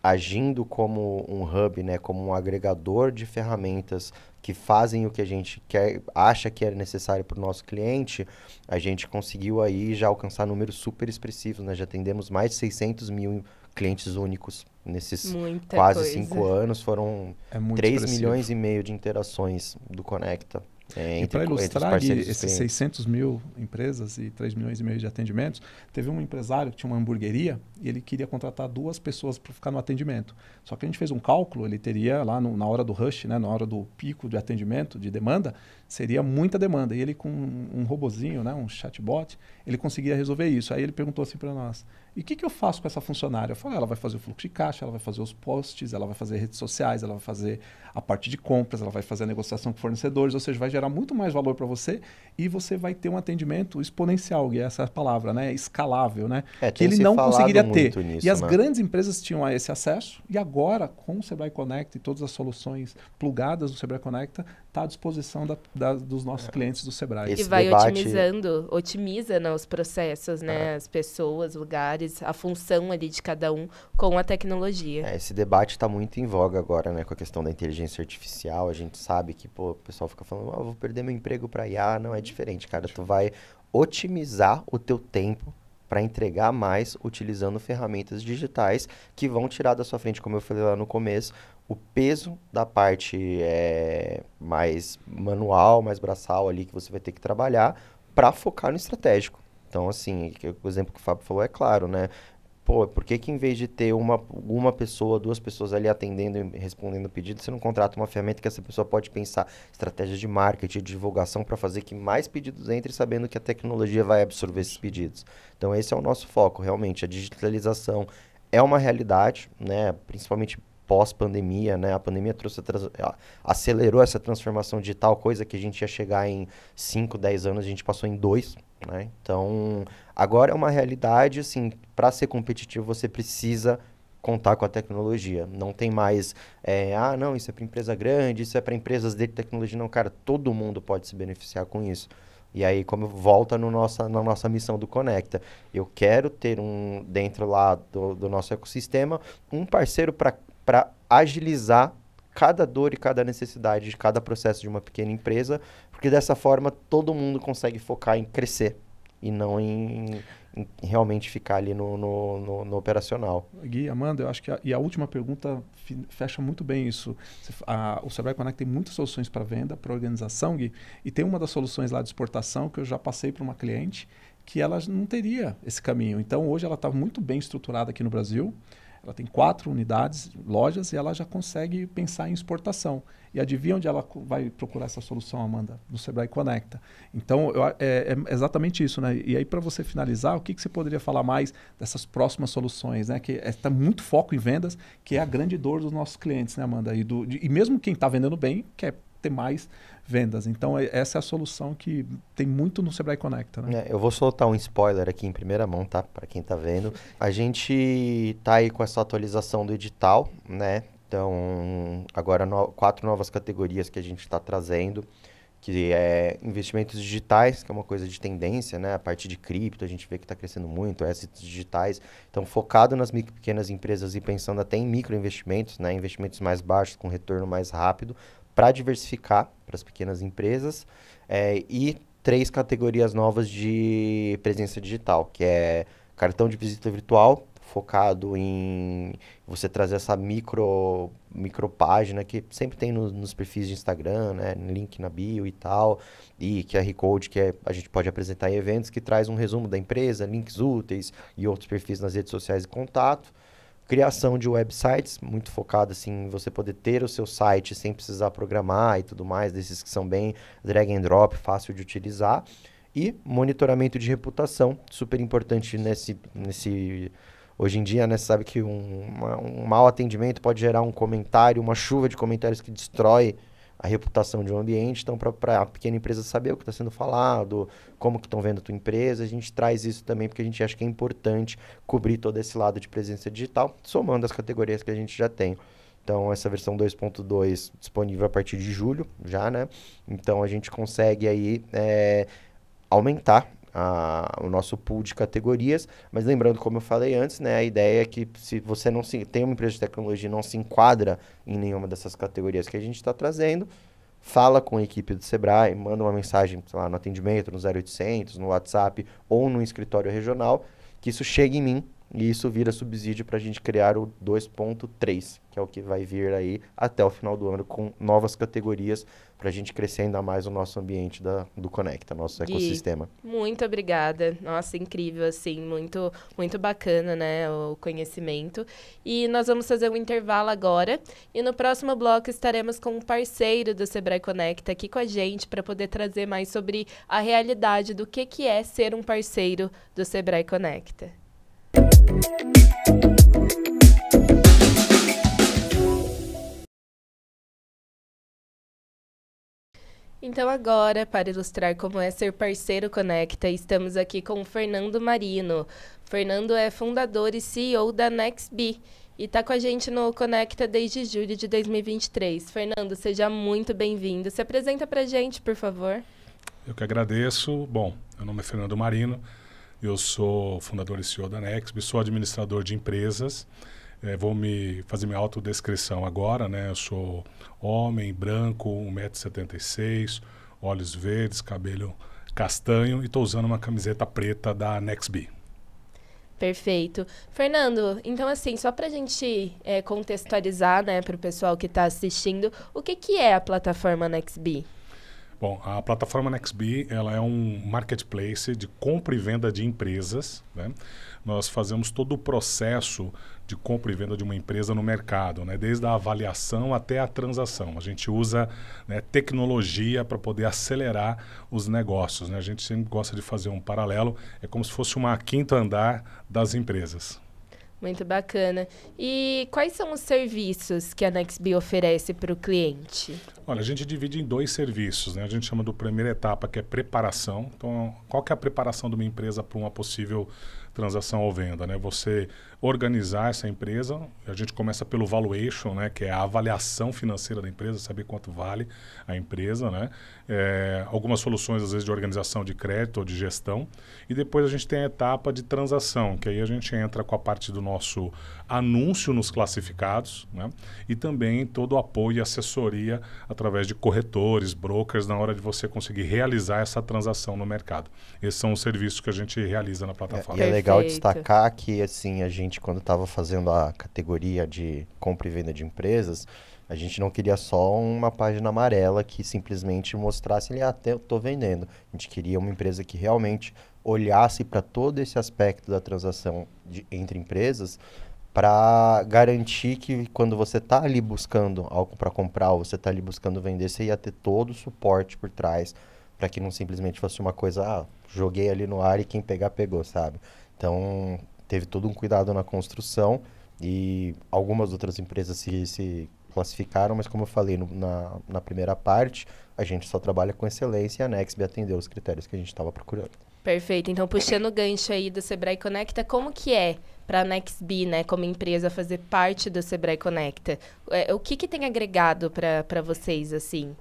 agindo como um hub, né, como um agregador de ferramentas que fazem o que a gente quer, acha que é necessário para o nosso cliente, a gente conseguiu aí já alcançar números super expressivos, né? Já atendemos mais de 600 mil clientes únicos nesses Muita quase coisa. cinco anos. Foram é 3 expressivo. milhões e meio de interações do Conecta. É, e para ilustrar, aqui, esses 600 mil empresas e 3 milhões e meio de atendimentos, teve um empresário que tinha uma hamburgueria e ele queria contratar duas pessoas para ficar no atendimento. Só que a gente fez um cálculo, ele teria lá no, na hora do rush, né, na hora do pico de atendimento, de demanda, seria muita demanda. E ele com um robozinho, né, um chatbot, ele conseguia resolver isso. Aí ele perguntou assim para nós: "E o que, que eu faço com essa funcionária?" Eu falei: "Ela vai fazer o fluxo de caixa, ela vai fazer os posts, ela vai fazer redes sociais, ela vai fazer a parte de compras, ela vai fazer a negociação com fornecedores, ou seja, vai gerar muito mais valor para você e você vai ter um atendimento exponencial, e essa é a palavra, né, escalável, né, é, que ele não conseguiria ter. Nisso, e as né? grandes empresas tinham esse acesso e agora com o Sebrae Connect e todas as soluções plugadas do Sebrae Conecta, está à disposição da, da, dos nossos é. clientes do Sebrae. Esse e vai debate... otimizando, otimiza né, os processos, né, é. as pessoas, lugares, a função ali de cada um com a tecnologia. É, esse debate está muito em voga agora, né, com a questão da inteligência artificial. A gente sabe que pô, o pessoal fica falando, ah, vou perder meu emprego para IA. Não é diferente, cara. Tu vai otimizar o teu tempo para entregar mais utilizando ferramentas digitais que vão tirar da sua frente, como eu falei lá no começo, o peso da parte é, mais manual, mais braçal ali que você vai ter que trabalhar para focar no estratégico. Então, assim, o exemplo que o Fábio falou é claro, né? Pô, por que, que em vez de ter uma, uma pessoa, duas pessoas ali atendendo e respondendo o pedido, você não contrata uma ferramenta que essa pessoa pode pensar estratégias de marketing, de divulgação, para fazer que mais pedidos entrem, sabendo que a tecnologia vai absorver esses pedidos? Então, esse é o nosso foco, realmente. A digitalização é uma realidade, né? principalmente pós-pandemia, né? A pandemia trouxe, acelerou essa transformação digital, coisa que a gente ia chegar em 5, 10 anos, a gente passou em 2, né? Então, agora é uma realidade, assim, para ser competitivo você precisa contar com a tecnologia. Não tem mais, é, ah, não, isso é para empresa grande, isso é para empresas de tecnologia. Não, cara, todo mundo pode se beneficiar com isso. E aí, como volta no nossa, na nossa missão do Conecta, eu quero ter um, dentro lá do, do nosso ecossistema, um parceiro para para agilizar cada dor e cada necessidade de cada processo de uma pequena empresa, porque dessa forma todo mundo consegue focar em crescer e não em, em realmente ficar ali no, no, no, no, operacional. Gui, Amanda, eu acho que a, e a última pergunta fecha muito bem isso. A, o Sebrae Connect tem muitas soluções para venda, para organização, Gui, e tem uma das soluções lá de exportação que eu já passei para uma cliente que ela não teria esse caminho. Então hoje ela está muito bem estruturada aqui no Brasil ela tem quatro unidades, lojas, e ela já consegue pensar em exportação. E adivinha onde ela vai procurar essa solução, Amanda? No Sebrae Conecta. Então, eu, é, é, exatamente isso, né? E aí, para você finalizar, o que, que você poderia falar mais dessas próximas soluções, né? Que está é, tá muito foco em vendas, que é a grande dor dos nossos clientes, né, Amanda? E, do, de, e mesmo quem está vendendo bem quer ter mais vendas. Então, é, essa é a solução que tem muito no Sebrae Conecta. Né? É, eu vou soltar um spoiler aqui em primeira mão, tá? Para quem está vendo. A gente está aí com essa atualização do edital, né? Então, agora no, quatro novas categorias que a gente está trazendo, que é investimentos digitais, que é uma coisa de tendência, né? A parte de cripto, a gente vê que está crescendo muito, assets digitais. Então, focado nas micro, pequenas empresas e pensando até em microinvestimentos, né? Investimentos mais baixos, com retorno mais rápido, para diversificar para as pequenas empresas é, e três categorias novas de presença digital, que é cartão de visita virtual, focado em você trazer essa micro, micro página que sempre tem no, nos perfis de Instagram, né? link na bio e tal, e QR Code que é, a gente pode apresentar em eventos, que traz um resumo da empresa, links úteis e outros perfis nas redes sociais e contato criação de websites, muito focado assim, em você poder ter o seu site sem precisar programar e tudo mais, desses que são bem drag and drop, fácil de utilizar. E monitoramento de reputação, super importante nesse, nesse hoje em dia, né? Você sabe que um, uma, um mau atendimento pode gerar um comentário, uma chuva de comentários que destrói a reputação de um ambiente, então para a pequena empresa saber o que está sendo falado, como que estão vendo a tua empresa, a gente traz isso também porque a gente acha que é importante cobrir todo esse lado de presença digital, somando as categorias que a gente já tem. Então essa versão 2.2 disponível a partir de julho já, né? Então a gente consegue aí é, aumentar a, o nosso pool de categorias. Mas lembrando, como eu falei antes, né, a ideia é que se você não se, tem uma empresa de tecnologia e não se enquadra em nenhuma dessas categorias que a gente está trazendo, fala com a equipe do Sebrae, manda uma mensagem sei lá, no atendimento, no 0800, no WhatsApp ou no escritório regional, que isso chegue em mim e isso vira subsídio para a gente criar o 2.3, que é o que vai vir aí até o final do ano com novas categorias para a gente crescer ainda mais o nosso ambiente da, do Conecta, nosso Gui, ecossistema. Muito obrigada. Nossa, incrível, assim, muito, muito bacana, né, o conhecimento. E nós vamos fazer um intervalo agora e no próximo bloco estaremos com um parceiro do Sebrae Conecta aqui com a gente para poder trazer mais sobre a realidade do que, que é ser um parceiro do Sebrae Conecta. Música Então, agora, para ilustrar como é ser parceiro Conecta, estamos aqui com o Fernando Marino. Fernando é fundador e CEO da NextBee e está com a gente no Conecta desde julho de 2023. Fernando, seja muito bem-vindo. Se apresenta para a gente, por favor. Eu que agradeço. Bom, meu nome é Fernando Marino, eu sou fundador e CEO da NextBee, sou administrador de empresas. É, vou me fazer minha autodescrição agora, né? Eu sou homem, branco, 1,76m, olhos verdes, cabelo castanho e estou usando uma camiseta preta da NextB. Perfeito. Fernando, então assim, só para a gente é, contextualizar né, para o pessoal que está assistindo, o que, que é a plataforma NextB? Bom, a plataforma NextB ela é um marketplace de compra e venda de empresas. Né? Nós fazemos todo o processo de compra e venda de uma empresa no mercado, né? desde a avaliação até a transação. A gente usa né, tecnologia para poder acelerar os negócios. Né? A gente sempre gosta de fazer um paralelo, é como se fosse uma quinta andar das empresas. Muito bacana. E quais são os serviços que a NextBee oferece para o cliente? Olha, a gente divide em dois serviços, né? A gente chama do primeira etapa, que é preparação. Então, qual que é a preparação de uma empresa para uma possível transação ou venda, né? Você organizar essa empresa. A gente começa pelo valuation, né, que é a avaliação financeira da empresa, saber quanto vale a empresa, né? É, algumas soluções às vezes de organização de crédito ou de gestão. E depois a gente tem a etapa de transação, que aí a gente entra com a parte do nosso anúncio nos classificados, né? E também todo o apoio e assessoria através de corretores, brokers na hora de você conseguir realizar essa transação no mercado. Esses são os serviços que a gente realiza na plataforma. É, e é legal Perfeito. destacar que assim a gente gente, quando estava fazendo a categoria de compra e venda de empresas, a gente não queria só uma página amarela que simplesmente mostrasse ali, ah, estou vendendo. A gente queria uma empresa que realmente olhasse para todo esse aspecto da transação de, entre empresas para garantir que quando você está ali buscando algo para comprar ou você está ali buscando vender, você ia ter todo o suporte por trás para que não simplesmente fosse uma coisa, ah, joguei ali no ar e quem pegar, pegou, sabe? Então, teve todo um cuidado na construção e algumas outras empresas se, se classificaram, mas como eu falei no, na, na primeira parte, a gente só trabalha com excelência e a Nexb atendeu os critérios que a gente estava procurando. Perfeito. Então, puxando o gancho aí do Sebrae Conecta, como que é para a NextB, né, como empresa, fazer parte do Sebrae Conecta? É, o que, que tem agregado para vocês, assim?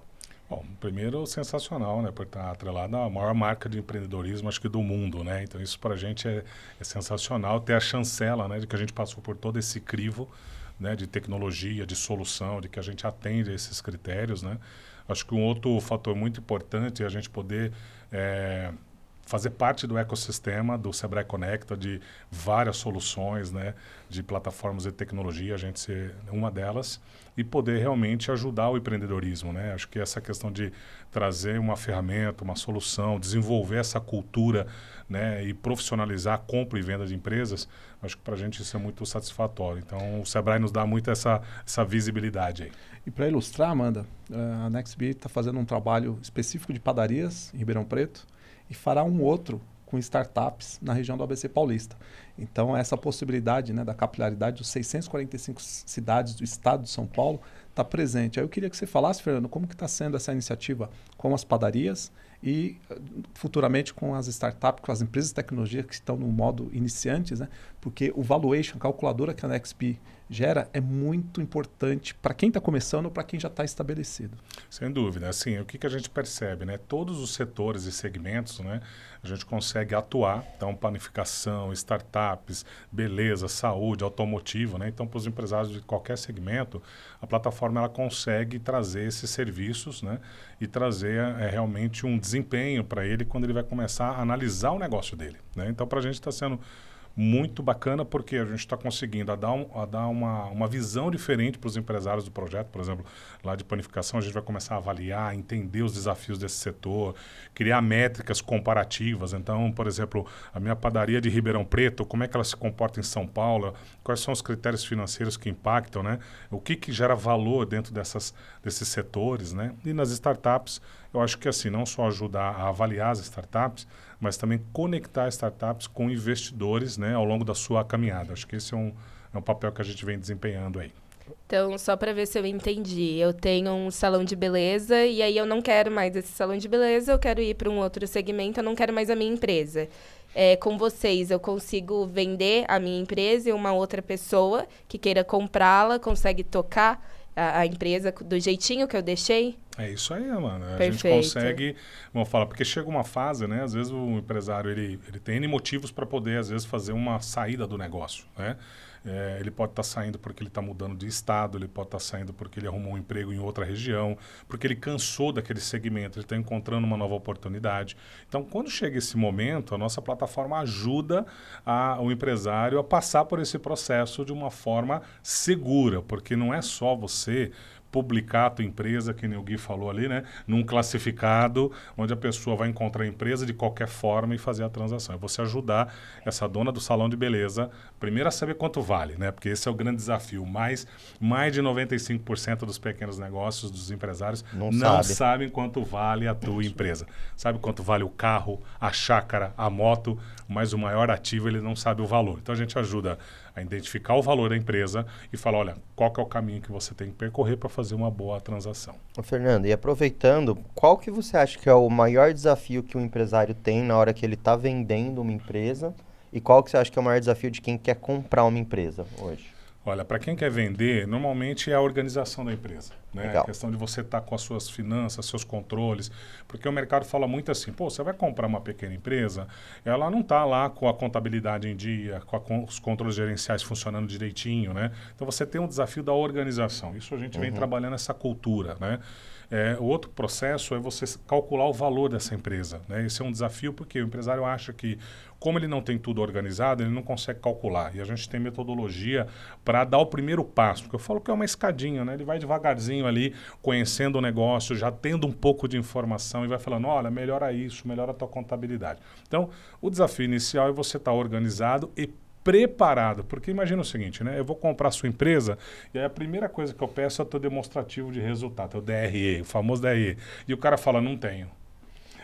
Bom, primeiro sensacional, né, por estar atrelado à maior marca de empreendedorismo, acho que do mundo, né? Então isso para a gente é, é, sensacional ter a chancela, né, de que a gente passou por todo esse crivo, né, de tecnologia, de solução, de que a gente atende a esses critérios, né? Acho que um outro fator muito importante é a gente poder é, fazer parte do ecossistema do Sebrae Conecta, de várias soluções, né, de plataformas de tecnologia, a gente ser uma delas, e poder realmente ajudar o empreendedorismo. Né? Acho que essa questão de trazer uma ferramenta, uma solução, desenvolver essa cultura né, e profissionalizar a compra e venda de empresas, acho que para a gente isso é muito satisfatório. Então, o Sebrae nos dá muito essa, essa visibilidade. Aí. E para ilustrar, Amanda, eh, a NextBee está fazendo um trabalho específico de padarias em Ribeirão Preto, e fará um outro com startups na região do ABC Paulista. Então, essa possibilidade né, da capilaridade dos 645 cidades do estado de São Paulo está presente. Aí eu queria que você falasse, Fernando, como que está sendo essa iniciativa com as padarias e eh, futuramente com as startups, com as empresas de tecnologia que estão no modo iniciantes, né? porque o valuation, a calculadora que a NextP gera é muito importante para quem está começando ou para quem já está estabelecido. Sem dúvida. Assim, o que, que a gente percebe? Né? Todos os setores e segmentos né, a gente consegue atuar. Então, panificação, startups, beleza, saúde, automotivo. Né? Então, para os empresários de qualquer segmento, a plataforma ela consegue trazer esses serviços né, e trazer é, realmente um desempenho para ele quando ele vai começar a analisar o negócio dele. Né? Então, para a gente está sendo muito bacana porque a gente está conseguindo a dar, um, a dar uma, uma visão diferente para os empresários do projeto. Por exemplo, lá de planificação, a gente vai começar a avaliar, entender os desafios desse setor, criar métricas comparativas. Então, por exemplo, a minha padaria de Ribeirão Preto, como é que ela se comporta em São Paulo, quais são os critérios financeiros que impactam, né? o que, que gera valor dentro dessas, desses setores. Né? E nas startups, eu acho que assim, não só ajudar a avaliar as startups, mas também conectar startups com investidores né, ao longo da sua caminhada. Acho que esse é um, é um papel que a gente vem desempenhando aí. Então, só para ver se eu entendi, eu tenho um salão de beleza e aí eu não quero mais esse salão de beleza, eu quero ir para um outro segmento, eu não quero mais a minha empresa. É, com vocês, eu consigo vender a minha empresa e uma outra pessoa que queira comprá-la consegue tocar a, a empresa do jeitinho que eu deixei? É isso aí, mano. A gente consegue, vamos falar, porque chega uma fase, né? Às vezes o empresário ele, ele tem N motivos para poder, às vezes, fazer uma saída do negócio, né? É, ele pode estar tá saindo porque ele está mudando de estado, ele pode estar tá saindo porque ele arrumou um emprego em outra região, porque ele cansou daquele segmento, ele está encontrando uma nova oportunidade. Então, quando chega esse momento, a nossa plataforma ajuda a, o empresário a passar por esse processo de uma forma segura, porque não é só você publicar a tua empresa, que nem o Gui falou ali, né? Num classificado, onde a pessoa vai encontrar a empresa de qualquer forma e fazer a transação. É você ajudar essa dona do salão de beleza, primeiro a saber quanto vale, né? Porque esse é o grande desafio. Mais, mais de 95% dos pequenos negócios, dos empresários, não, não sabe. sabem quanto vale a tua Isso. empresa. Sabe quanto vale o carro, a chácara, a moto, mas o maior ativo ele não sabe o valor. Então a gente ajuda a identificar o valor da empresa e falar, olha, qual é o caminho que você tem que percorrer para fazer uma boa transação. Fernando, e aproveitando, qual que você acha que é o maior desafio que o empresário tem na hora que ele está vendendo uma empresa e qual que você acha que é o maior desafio de quem quer comprar uma empresa hoje? Olha, para quem quer vender, normalmente é a organização da empresa. Né? A questão de você estar tá com as suas finanças, seus controles. Porque o mercado fala muito assim, pô, você vai comprar uma pequena empresa, ela não está lá com a contabilidade em dia, com, a, com, os controles gerenciais funcionando direitinho, né? Então você tem um desafio da organização. Isso a gente uhum. vem trabalhando essa cultura, né? É, o outro processo é você calcular o valor dessa empresa. Né? Esse é um desafio porque o empresário acha que, como ele não tem tudo organizado, ele não consegue calcular. E a gente tem metodologia para dar o primeiro passo. Porque eu falo que é uma escadinha, né? ele vai devagarzinho ali, conhecendo o negócio, já tendo um pouco de informação e vai falando: olha, melhora isso, melhora a tua contabilidade. Então, o desafio inicial é você estar tá organizado e preparado. Porque imagina o seguinte, né? Eu vou comprar a sua empresa e aí a primeira coisa que eu peço é o teu demonstrativo de resultado, o DRE, o famoso DRE. E o cara fala, não tenho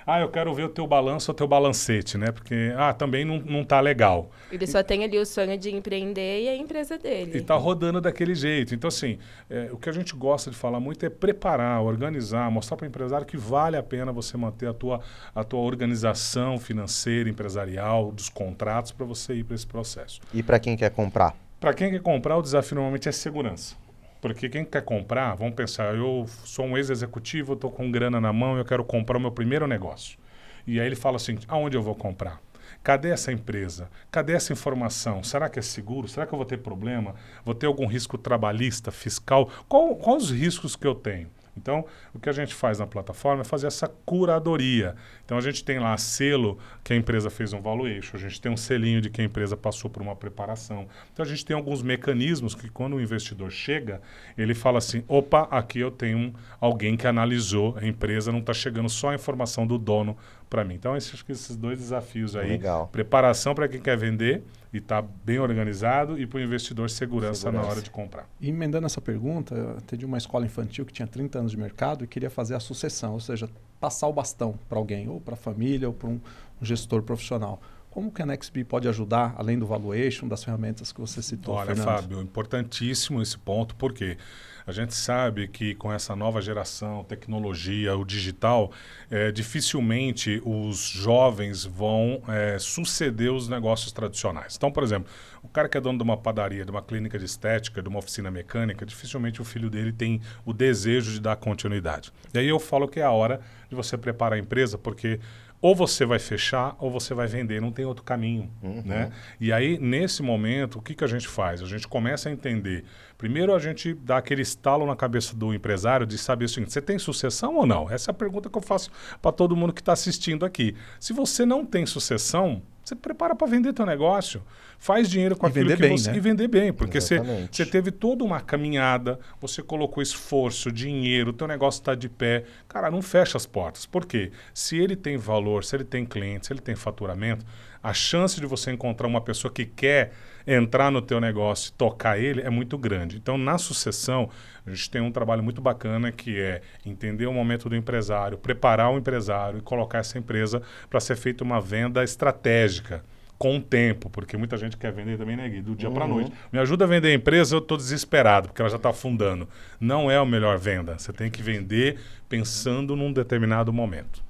ah, eu quero ver o teu balanço ou teu balancete, né? Porque, ah, também não, não tá legal. Ele só e, tem ali o sonho de empreender e a empresa dele. E tá rodando daquele jeito. Então, assim, é, o que a gente gosta de falar muito é preparar, organizar, mostrar para o empresário que vale a pena você manter a tua, a tua organização financeira, empresarial, dos contratos para você ir para esse processo. E para quem quer comprar? Para quem quer comprar, o desafio normalmente é segurança. Porque quem quer comprar, vamos pensar, eu sou um ex-executivo, estou com grana na mão, eu quero comprar o meu primeiro negócio. E aí ele fala assim, aonde eu vou comprar? Cadê essa empresa? Cadê essa informação? Será que é seguro? Será que eu vou ter problema? Vou ter algum risco trabalhista, fiscal? Qual, quais os riscos que eu tenho? Então, o que a gente faz na plataforma é fazer essa curadoria. Então, a gente tem lá selo que a empresa fez um valuation, a gente tem um selinho de que a empresa passou por uma preparação. Então, a gente tem alguns mecanismos que, quando o investidor chega, ele fala assim: opa, aqui eu tenho alguém que analisou a empresa, não está chegando só a informação do dono para mim. Então, esses, esses dois desafios aí: Legal. preparação para quem quer vender e estar tá bem organizado, e para o investidor segurança, segurança, na hora de comprar. E emendando essa pergunta, atendi uma escola infantil que tinha 30 anos de mercado e queria fazer a sucessão, ou seja, passar o bastão para alguém, ou para a família, ou para um, um gestor profissional. Como que a NextB pode ajudar, além do valuation, das ferramentas que você citou, Olha, Fernando? Fábio, importantíssimo esse ponto, porque quê? A gente sabe que com essa nova geração, tecnologia, o digital, é, dificilmente os jovens vão é, suceder os negócios tradicionais. Então, por exemplo, o cara que é dono de uma padaria, de uma clínica de estética, de uma oficina mecânica, dificilmente o filho dele tem o desejo de dar continuidade. E aí eu falo que é a hora de você preparar a empresa, porque ou você vai fechar ou você vai vender, não tem outro caminho. Né? Uhum. Né? E aí, nesse momento, o que, que a gente faz? A gente começa a entender Primeiro a gente dá aquele estalo na cabeça do empresário de saber o seguinte: você tem sucessão ou não? Essa é a pergunta que eu faço para todo mundo que está assistindo aqui. Se você não tem sucessão, você prepara para vender teu negócio, faz dinheiro com e aquilo que bem, você... Né? E vender bem, porque você, você teve toda uma caminhada, você colocou esforço, dinheiro, teu negócio está de pé. Cara, não fecha as portas. Por quê? Se ele tem valor, se ele tem cliente, se ele tem faturamento, a chance de você encontrar uma pessoa que quer entrar no teu negócio e tocar ele é muito grande. Então, na sucessão, a gente tem um trabalho muito bacana que é entender o momento do empresário, preparar o empresário e colocar essa empresa para ser feita uma venda estratégica com o tempo, porque muita gente quer vender também, né, Gui? Do dia uhum. para noite. Me ajuda a vender a empresa, eu estou desesperado, porque ela já está afundando. Não é a melhor venda. Você tem que vender pensando num determinado momento.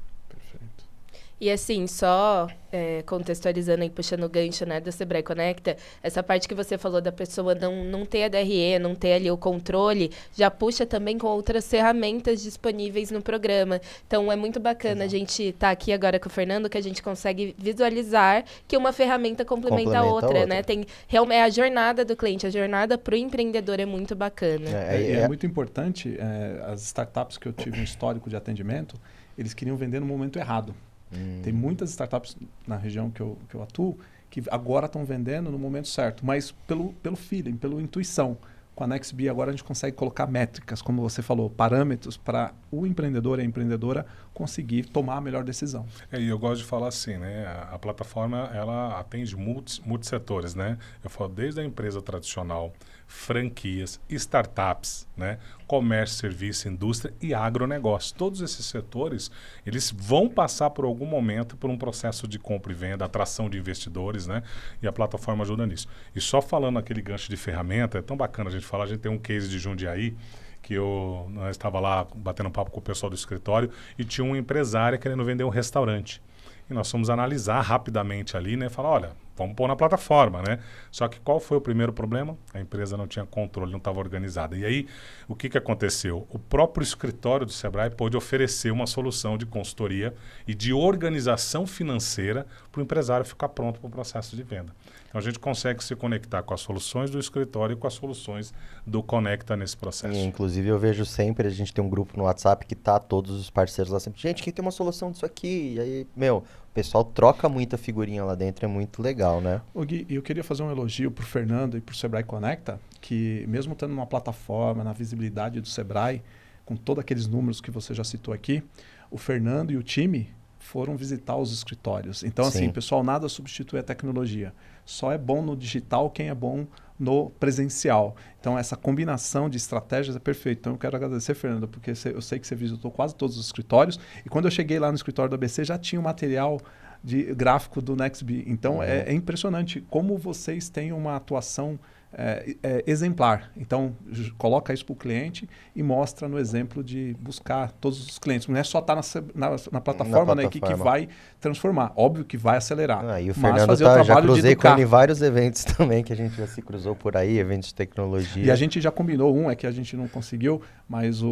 E assim, só é, contextualizando e puxando o gancho né, do Sebrae Conecta, essa parte que você falou da pessoa não, não ter a DRE, não ter ali o controle, já puxa também com outras ferramentas disponíveis no programa. Então é muito bacana Exato. a gente estar tá aqui agora com o Fernando, que a gente consegue visualizar que uma ferramenta complementa, complementa a, outra, a outra, né? Tem, é a jornada do cliente, a jornada para o empreendedor é muito bacana. É, é, é, é, é. muito importante, é, as startups que eu tive um histórico de atendimento, eles queriam vender no momento errado. Hum. Tem muitas startups na região que eu, que eu atuo que agora estão vendendo no momento certo, mas pelo, pelo feeling, pela intuição. Com a NextB agora a gente consegue colocar métricas, como você falou, parâmetros para o empreendedor e a empreendedora conseguir tomar a melhor decisão. É, e eu gosto de falar assim, né? A, a plataforma ela atende muitos, muitos setores, né? Eu falo desde a empresa tradicional, franquias, startups, né? comércio, serviço, indústria e agronegócio. Todos esses setores, eles vão passar por algum momento por um processo de compra e venda, atração de investidores, né? E a plataforma ajuda nisso. E só falando aquele gancho de ferramenta, é tão bacana a gente falar, a gente tem um case de Jundiaí, que eu, eu né, estava lá batendo papo com o pessoal do escritório e tinha uma empresária querendo vender um restaurante. E nós fomos analisar rapidamente ali, né? Falar, olha, vamos pôr na plataforma, né? Só que qual foi o primeiro problema? A empresa não tinha controle, não estava organizada. E aí, o que, que aconteceu? O próprio escritório do Sebrae pôde oferecer uma solução de consultoria e de organização financeira para o empresário ficar pronto para o processo de venda. Então, a gente consegue se conectar com as soluções do escritório e com as soluções do Conecta nesse processo. inclusive, eu vejo sempre, a gente tem um grupo no WhatsApp que tá todos os parceiros lá sempre, gente, quem tem uma solução disso aqui? E aí, meu, o pessoal troca muita figurinha lá dentro, é muito legal, né? O Gui, eu queria fazer um elogio para o Fernando e para o Sebrae Conecta, que mesmo tendo uma plataforma, na visibilidade do Sebrae, com todos aqueles números que você já citou aqui, o Fernando e o time foram visitar os escritórios. Então, assim, Sim. assim, pessoal, nada substitui a tecnologia. Só é bom no digital quem é bom no presencial. Então, essa combinação de estratégias é perfeita. Então, eu quero agradecer, Fernando, porque eu sei que você visitou quase todos os escritórios. E quando eu cheguei lá no escritório da ABC, já tinha o um material de gráfico do NextB. Então, uhum. é, é impressionante como vocês têm uma atuação é, é, exemplar. Então, coloca isso para o cliente e mostra no exemplo de buscar todos os clientes. Não é só tá estar na, na, na plataforma, na né, que, que, vai transformar. Óbvio que vai acelerar. Ah, e o Fernando mas tá, o já cruzei com ele em vários eventos também, que a gente já se cruzou por aí, eventos de tecnologia. E a gente já combinou um, é que a gente não conseguiu, mas o,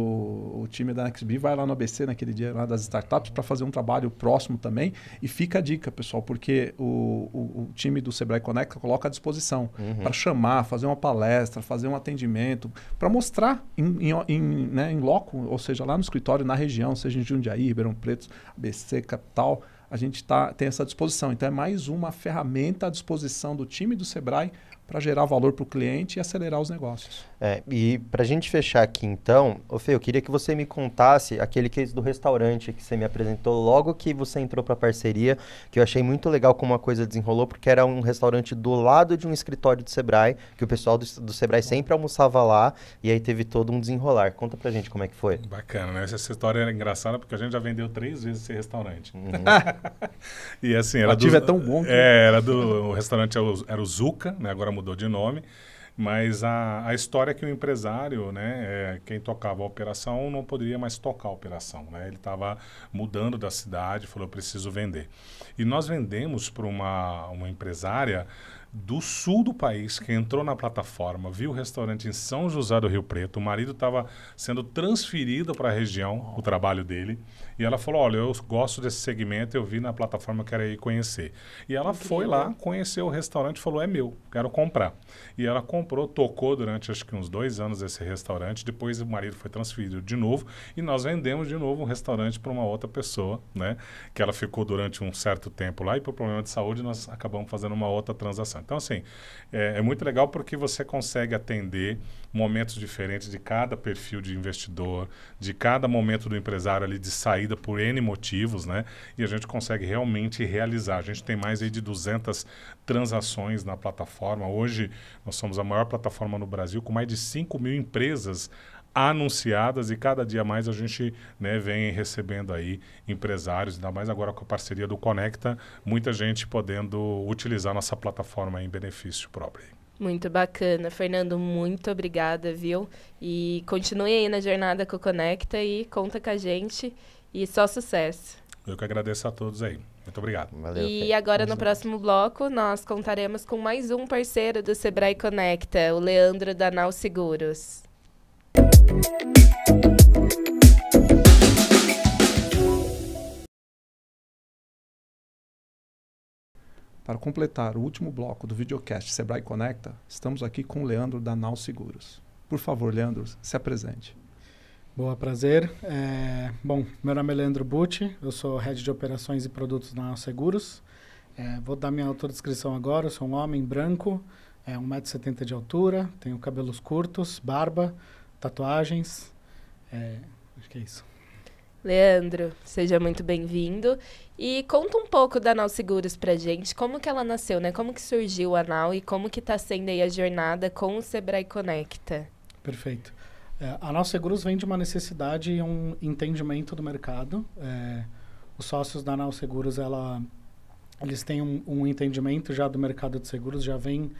o time da NextB vai lá no ABC naquele dia lá das startups para fazer um trabalho próximo também. E fica a dica, pessoal, porque o, o, o time do Sebrae Conecta coloca à disposição uhum. para chamar, fazer uma palestra, fazer um atendimento, para mostrar em, em, em, né, em loco, ou seja, lá no escritório, na região, seja em Jundiaí, Ribeirão Preto, ABC, capital, a gente tá, tem essa disposição. Então é mais uma ferramenta à disposição do time do Sebrae para gerar valor para o cliente e acelerar os negócios. É, e para a gente fechar aqui então, Ofê, eu queria que você me contasse aquele case do restaurante que você me apresentou logo que você entrou para a parceria, que eu achei muito legal como a coisa desenrolou, porque era um restaurante do lado de um escritório do Sebrae, que o pessoal do, do Sebrae sempre almoçava lá, e aí teve todo um desenrolar. Conta para a gente como é que foi. Bacana, né? Essa história era engraçada, porque a gente já vendeu três vezes esse restaurante. Uhum. e assim, era o ativo é tão bom. Que... É, era do... O restaurante era o, Zuka, Zuca, né? agora mudou de nome. Mas a, a história é que o empresário, né, é, quem tocava a operação, não poderia mais tocar a operação. Né? Ele estava mudando da cidade, falou: preciso vender. E nós vendemos para uma, uma empresária do sul do país que entrou na plataforma, viu o restaurante em São José do Rio Preto. O marido estava sendo transferido para a região, o trabalho dele. E ela falou: Olha, eu gosto desse segmento, eu vi na plataforma, quero ir conhecer. E ela Incrível. foi lá, conheceu o restaurante falou: É meu, quero comprar. E ela comprou, tocou durante acho que uns dois anos esse restaurante. Depois o marido foi transferido de novo e nós vendemos de novo um restaurante para uma outra pessoa, né? Que ela ficou durante um certo tempo lá e por problema de saúde nós acabamos fazendo uma outra transação. Então, assim, é, é, muito legal porque você consegue atender momentos diferentes de cada perfil de investidor, de cada momento do empresário ali de saída por N motivos, né? E a gente consegue realmente realizar. A gente tem mais aí de 200 transações na plataforma. Hoje, nós somos a maior plataforma no Brasil, com mais de 5 mil empresas anunciadas e cada dia mais a gente né, vem recebendo aí empresários, ainda mais agora com a parceria do Conecta, muita gente podendo utilizar nossa plataforma em benefício próprio. Muito bacana. Fernando, muito obrigada, viu? E continue aí na jornada com o Conecta e conta com a gente. E só sucesso. Eu que agradeço a todos aí. Muito obrigado. Valeu, e Fê. agora, Vamos no próximo bloco, nós contaremos com mais um parceiro do Sebrae Conecta, o Leandro Danal Seguros. Para completar o último bloco do videocast Sebrae Conecta, estamos aqui com o Leandro da Nau Seguros. Por favor, Leandro, se apresente. Boa, prazer. É, bom, meu nome é Leandro Butti, eu sou Head de Operações e Produtos na Nau Seguros. É, vou dar minha autodescrição agora, eu sou um homem branco, é, 1,70m de altura, tenho cabelos curtos, barba, tatuagens. É, acho que é isso. Leandro, seja muito bem-vindo. E conta um pouco da Nau Seguros pra gente, como que ela nasceu, né? Como que surgiu a Nau e como que tá sendo aí a jornada com o Sebrae Conecta? Perfeito. É, a Nau Seguros vem de uma necessidade e um entendimento do mercado. É, os sócios da Nau Seguros, ela, eles têm um, um entendimento já do mercado de seguros, já vem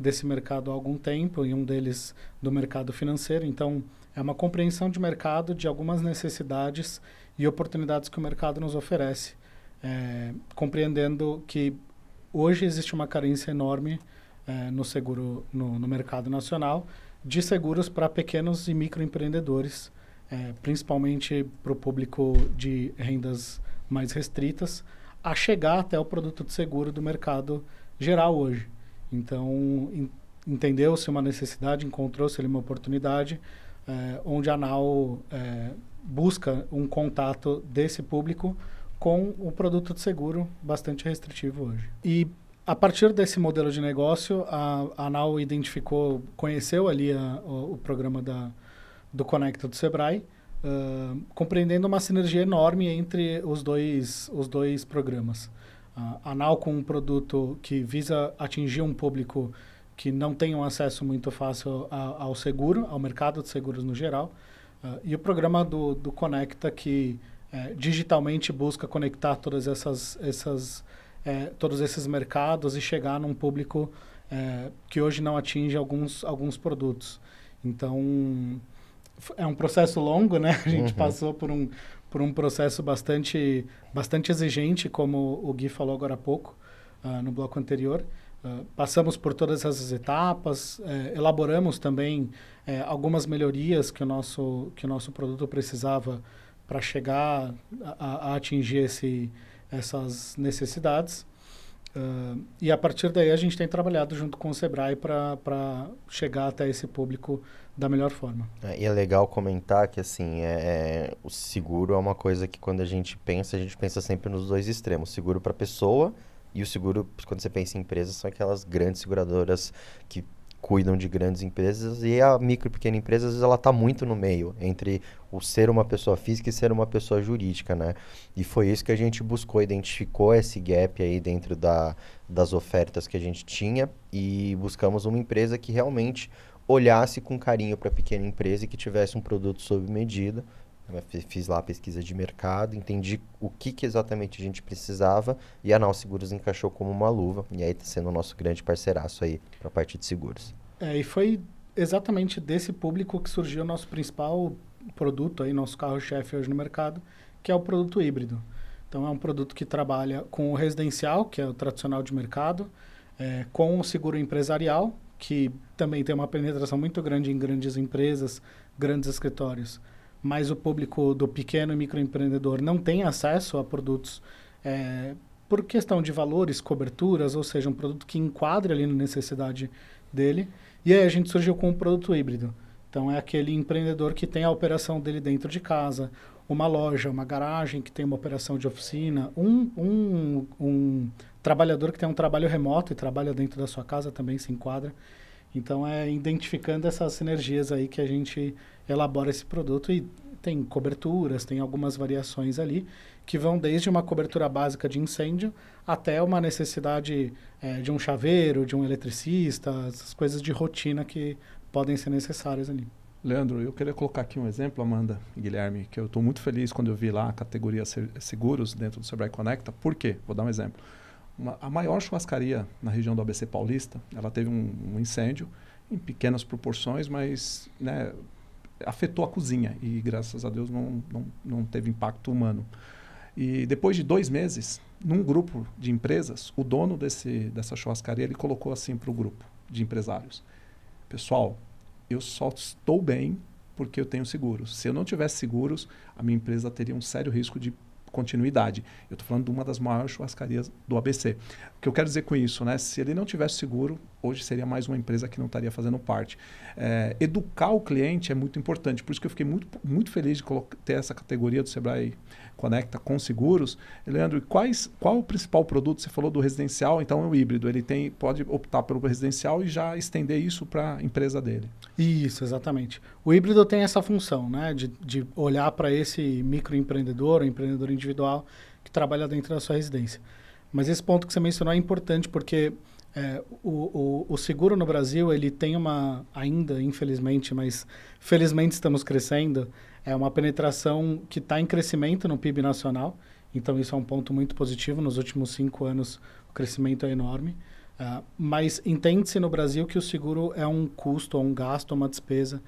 desse mercado há algum tempo, e um deles do mercado financeiro. Então, é uma compreensão de mercado de algumas necessidades e oportunidades que o mercado nos oferece, é, compreendendo que hoje existe uma carência enorme é, no seguro no, no, mercado nacional de seguros para pequenos e microempreendedores, é, principalmente para o público de rendas mais restritas, a chegar até o produto de seguro do mercado geral hoje. Então, entendeu-se uma necessidade, encontrou-se uma oportunidade, é, onde a ANAL é, eh, busca um contato desse público com o produto de seguro bastante restritivo hoje. E a partir desse modelo de negócio, a, a ANAL identificou, conheceu ali a, o, o, programa da, do Conecta do Sebrae, uh, compreendendo uma sinergia enorme entre os dois, os dois programas uh, anal com um produto que visa atingir um público que não tem um acesso muito fácil a, ao seguro, ao mercado de seguros no geral, uh, e o programa do, do Conecta que é, digitalmente busca conectar todas essas, essas é, todos esses mercados e chegar num público é, que hoje não atinge alguns, alguns produtos. Então, é um processo longo, né? A gente uhum. passou por um, por um processo bastante, bastante exigente, como o Gui falou agora há pouco, uh, no bloco anterior. Uh, passamos por todas essas etapas, uh, elaboramos também eh, algumas melhorias que o nosso, que o nosso produto precisava para chegar a, a atingir esse, essas necessidades. Uh, e a partir daí a gente tem trabalhado junto com o Sebrae para chegar até esse público da melhor forma. É, e é legal comentar que assim é, é, o seguro é uma coisa que quando a gente pensa, a gente pensa sempre nos dois extremos: seguro para pessoa e o seguro, quando você pensa em empresas, são aquelas grandes seguradoras que cuidam de grandes empresas e a micro e pequena empresa, às vezes, ela está muito no meio entre o ser uma pessoa física e ser uma pessoa jurídica, né? E foi isso que a gente buscou, identificou esse gap aí dentro da, das ofertas que a gente tinha e buscamos uma empresa que realmente olhasse com carinho para a pequena empresa e que tivesse um produto sob medida Fiz lá a pesquisa de mercado, entendi o que, que exatamente a gente precisava e a Nau Seguros encaixou como uma luva. E aí está sendo o nosso grande parceiraço aí para a parte de seguros. É, e foi exatamente desse público que surgiu o nosso principal produto, aí, nosso carro-chefe hoje no mercado, que é o produto híbrido. Então, é um produto que trabalha com o residencial, que é o tradicional de mercado, é, com o seguro empresarial, que também tem uma penetração muito grande em grandes empresas, grandes escritórios mas o público do pequeno e microempreendedor não tem acesso a produtos é, por questão de valores, coberturas, ou seja, um produto que enquadre ali na necessidade dele. E aí a gente surgiu com um produto híbrido. Então é aquele empreendedor que tem a operação dele dentro de casa, uma loja, uma garagem que tem uma operação de oficina, um, um, um trabalhador que tem um trabalho remoto e trabalha dentro da sua casa também se enquadra. Então é identificando essas sinergias aí que a gente elabora esse produto e tem coberturas, tem algumas variações ali que vão desde uma cobertura básica de incêndio até uma necessidade é, de um chaveiro, de um eletricista, essas coisas de rotina que podem ser necessárias ali. Leandro, eu queria colocar aqui um exemplo, Amanda e Guilherme, que eu estou muito feliz quando eu vi lá a categoria seguros dentro do Sebrae Conecta. Por quê? Vou dar um exemplo uma, a maior churrascaria na região do ABC Paulista, ela teve um, um incêndio em pequenas proporções, mas né, afetou a cozinha e graças a Deus não, não, não teve impacto humano. E depois de dois meses, num grupo de empresas, o dono desse, dessa churrascaria ele colocou assim para o grupo de empresários: Pessoal, eu só estou bem porque eu tenho seguros. Se eu não tivesse seguros, a minha empresa teria um sério risco de continuidade. Eu estou falando de uma das maiores churrascarias do ABC. O que eu quero dizer com isso, né? Se ele não tivesse seguro, hoje seria mais uma empresa que não estaria fazendo parte. É, educar o cliente é muito importante, por isso que eu fiquei muito, muito feliz de ter essa categoria do Sebrae conecta com seguros. Leandro, quais, qual o principal produto? Você falou do residencial, então é o híbrido. Ele tem, pode optar pelo residencial e já estender isso para a empresa dele. Isso, exatamente. O híbrido tem essa função, né? De, de olhar para esse microempreendedor, empreendedor individual que trabalha dentro da sua residência. Mas esse ponto que você mencionou é importante porque é, o, o, o, seguro no Brasil ele tem uma ainda infelizmente mas felizmente estamos crescendo é uma penetração que está em crescimento no PIB nacional. Então, isso é um ponto muito positivo. Nos últimos cinco anos, o crescimento é enorme. Uh, mas entende-se no Brasil que o seguro é um custo, um gasto, uma despesa.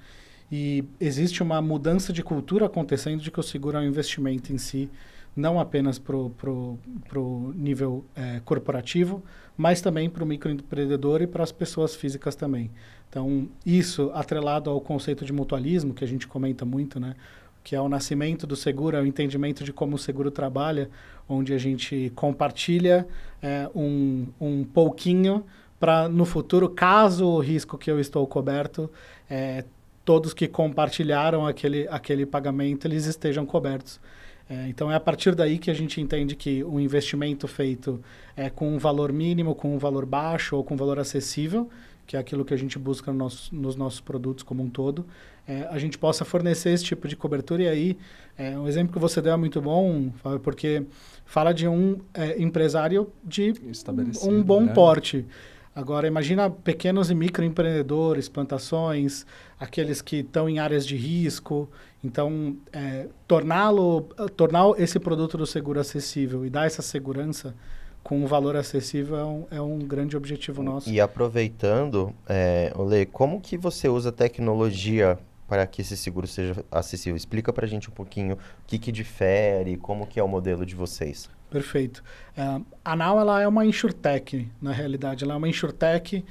E existe uma mudança de cultura acontecendo de que o seguro é um investimento em si, não apenas para o nível é, corporativo, mas também para o microempreendedor e para as pessoas físicas também. Então, isso atrelado ao conceito de mutualismo, que a gente comenta muito, né? que é o nascimento do seguro, é o entendimento de como o seguro trabalha, onde a gente compartilha é, um, um pouquinho para no futuro, caso o risco que eu estou coberto, é, todos que compartilharam aquele, aquele pagamento, eles estejam cobertos. É, então é a partir daí que a gente entende que um investimento feito é, com um valor mínimo, com um valor baixo ou com um valor acessível, que é aquilo que a gente busca no nosso, nos nossos produtos como um todo, é, a gente possa fornecer esse tipo de cobertura. E aí, é, um exemplo que você deu é muito bom, porque fala de um é, empresário de um bom né? porte. Agora, imagina pequenos e microempreendedores, plantações, aqueles que estão em áreas de risco. Então, é, torná-lo, tornar esse produto do seguro acessível e dar essa segurança com um valor acessível é um, é um grande objetivo nosso. E aproveitando, é, Olê, como que você usa tecnologia para que esse seguro seja acessível? Explica para a gente um pouquinho o que, que difere, como que é o modelo de vocês. Perfeito. Eh, a Nau ela é uma insurtech, na realidade. Ela é uma insurtech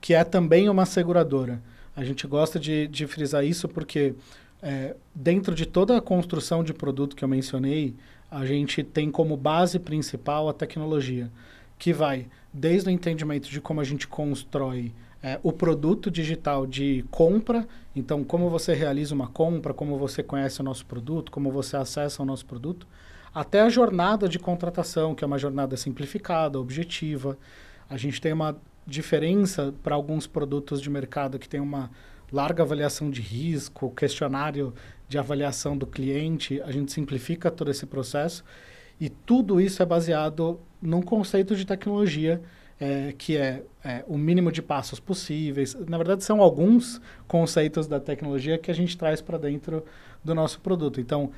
que é também uma seguradora. A gente gosta de, de frisar isso porque é, dentro de toda a construção de produto que eu mencionei, a gente tem como base principal a tecnologia, que vai desde o entendimento de como a gente constrói é, o produto digital de compra, então como você realiza uma compra, como você conhece o nosso produto, como você acessa o nosso produto, até a jornada de contratação, que é uma jornada simplificada, objetiva. A gente tem uma diferença para alguns produtos de mercado que tem uma larga avaliação de risco, questionário de avaliação do cliente, a gente simplifica todo esse processo e tudo isso é baseado num conceito de tecnologia é, que é, é, o mínimo de passos possíveis. Na verdade, são alguns conceitos da tecnologia que a gente traz para dentro do nosso produto. Então,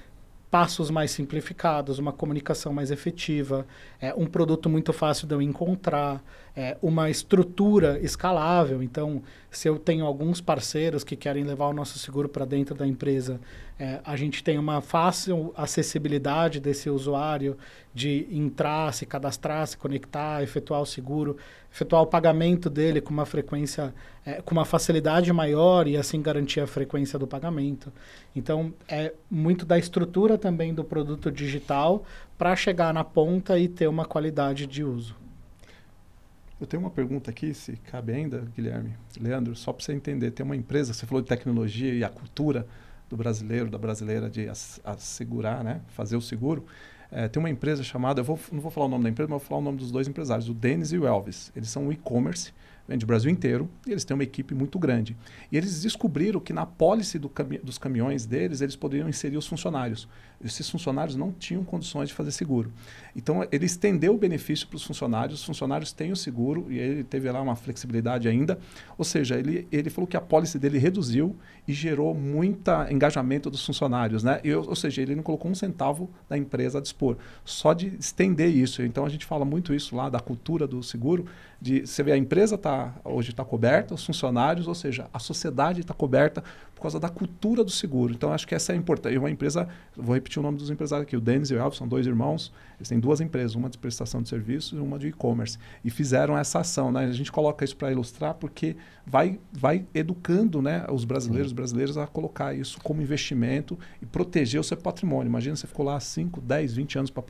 passos mais simplificados, uma comunicação mais efetiva, é, um produto muito fácil de eu encontrar, é, uma estrutura escalável. Então, se eu tenho alguns parceiros que querem levar o nosso seguro para dentro da empresa, é, a gente tem uma fácil acessibilidade desse usuário de entrar, se cadastrar, se conectar, efetuar o seguro, efetuar o pagamento dele com uma frequência, é, com uma facilidade maior e assim garantir a frequência do pagamento. Então, é muito da estrutura também do produto digital para chegar na ponta e ter uma qualidade de uso. Eu tenho uma pergunta aqui, se cabe ainda, Guilherme. Leandro, só para você entender, tem uma empresa, você falou de tecnologia e a cultura do brasileiro, da brasileira de assegurar, né? fazer o seguro. É, tem uma empresa chamada, eu vou, não vou falar o nome da empresa, mas vou falar o nome dos dois empresários, o Denis e o Elvis. Eles são um e-commerce, vende né, o Brasil inteiro, e eles têm uma equipe muito grande. E eles descobriram que na pólice do cami dos caminhões deles, eles poderiam inserir os funcionários. Esses funcionários não tinham condições de fazer seguro. Então, ele estendeu o benefício para os funcionários, os funcionários têm o seguro, e ele teve lá uma flexibilidade ainda. Ou seja, ele, ele falou que a pólice dele reduziu e gerou muito engajamento dos funcionários. Né? E, ou seja, ele não colocou um centavo da empresa a dispor. Só de estender isso. Então, a gente fala muito isso lá da cultura do seguro, de você vê a empresa tá hoje está coberta, os funcionários, ou seja, a sociedade está coberta por causa da cultura do seguro. Então acho que essa é importante. E uma empresa, vou repetir o nome dos empresários aqui, o Denis e o Elvis são dois irmãos, eles têm duas empresas, uma de prestação de serviços e uma de e-commerce, e fizeram essa ação, né? A gente coloca isso para ilustrar porque vai vai educando, né, os brasileiros, os brasileiros a colocar isso como investimento e proteger o seu patrimônio. Imagina você ficou lá 5, 10, 20 anos para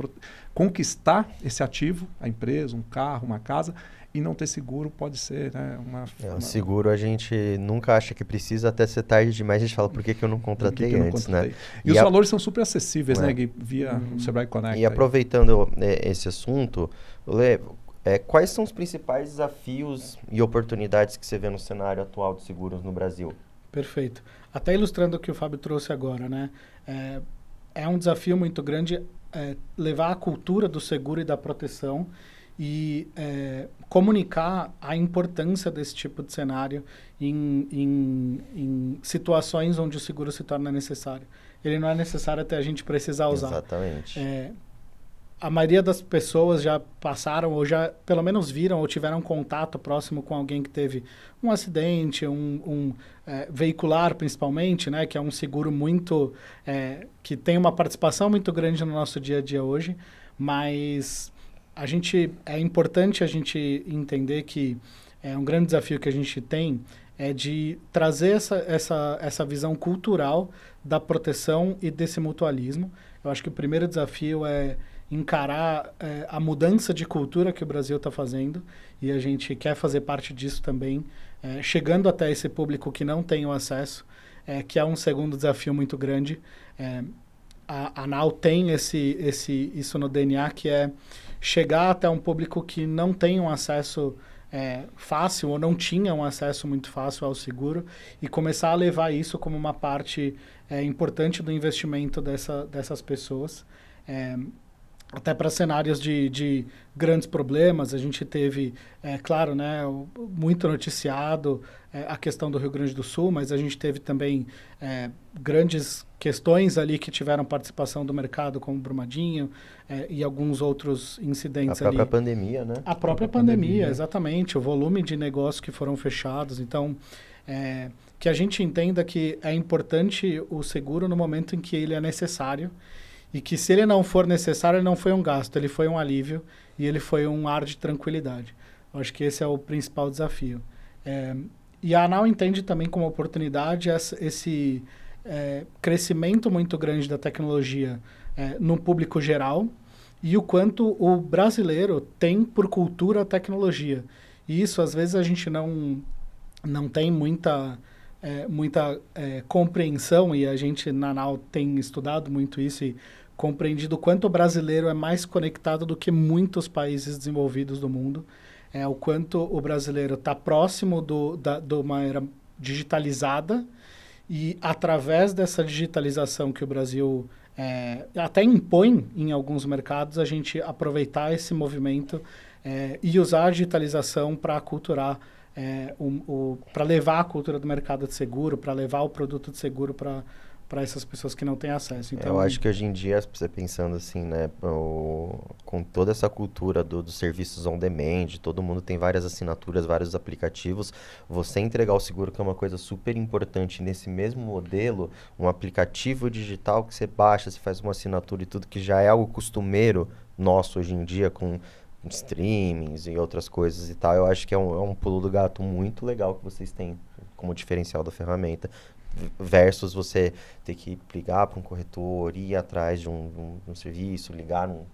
conquistar esse ativo, a empresa, um carro, uma casa, e não ter seguro pode ser né, uma, é, uma... Seguro a gente nunca acha que precisa até ser tarde demais. A gente fala, por que, que eu não contratei que que eu antes, não né? contratei? né? E, e os a... valores são super acessíveis, né, é. né, Gui, via uhum. o Sebrae Connect. E aproveitando é, esse assunto, Lê, é, quais são os principais desafios e oportunidades que você vê no cenário atual de seguros no Brasil? Perfeito. Até ilustrando o que o Fábio trouxe agora, né? É, é um desafio muito grande é, levar a cultura do seguro e da proteção e é, comunicar a importância desse tipo de cenário em, em, em, situações onde o seguro se torna necessário. Ele não é necessário até a gente precisar usar. Exatamente. É, a maioria das pessoas já passaram ou já pelo menos viram ou tiveram contato próximo com alguém que teve um acidente, um, um é, veicular principalmente, né, que é um seguro muito é, que tem uma participação muito grande no nosso dia a dia hoje, mas a gente é importante a gente entender que é um grande desafio que a gente tem é de trazer essa, essa, essa visão cultural da proteção e desse mutualismo. Eu acho que o primeiro desafio é encarar é, a mudança de cultura que o Brasil está fazendo e a gente quer fazer parte disso também, é, chegando até esse público que não tem o acesso, é, que é um segundo desafio muito grande. É, a, a tem esse, esse, isso no DNA que é chegar até um público que não tem um acesso é, fácil ou não tinha um acesso muito fácil ao seguro e começar a levar isso como uma parte é, importante do investimento dessa, dessas pessoas. É, até para cenários de, de, grandes problemas. A gente teve, é, claro, né, muito noticiado é, a questão do Rio Grande do Sul, mas a gente teve também é, grandes questões ali que tiveram participação do mercado, como Brumadinho é, e alguns outros incidentes ali. A própria ali. pandemia, né? A própria, a própria pandemia, pandemia, exatamente. O volume de negócios que foram fechados. Então, é, que a gente entenda que é importante o seguro no momento em que ele é necessário e que se ele não for necessário, ele não foi um gasto, ele foi um alívio e ele foi um ar de tranquilidade. Eu acho que esse é o principal desafio. É, e a ANAL entende também como oportunidade essa, esse é, crescimento muito grande da tecnologia é, no público geral e o quanto o brasileiro tem por cultura a tecnologia. E isso, às vezes, a gente não, não tem muita é, muita é, compreensão, e a gente na NAU tem estudado muito isso e compreendido o quanto o brasileiro é mais conectado do que muitos países desenvolvidos do mundo, é, o quanto o brasileiro está próximo do, da, de uma era digitalizada, e através dessa digitalização que o Brasil é, até impõe em alguns mercados, a gente aproveitar esse movimento é, e usar a digitalização para aculturar é, o, o para levar a cultura do mercado de seguro, para levar o produto de seguro para para essas pessoas que não têm acesso. Então, é, eu acho que hoje em dia, você pensando assim, né, o, com toda essa cultura do, dos serviços on demand, todo mundo tem várias assinaturas, vários aplicativos, você entregar o seguro, que é uma coisa super importante, nesse mesmo modelo, um aplicativo digital que você baixa, você faz uma assinatura e tudo, que já é algo costumeiro nosso hoje em dia, com streamings e outras coisas e tal, eu acho que é um, é um pulo do gato muito legal que vocês têm como diferencial da ferramenta versus você ter que ligar para um corretor, ir atrás de um, um, um serviço, ligar no,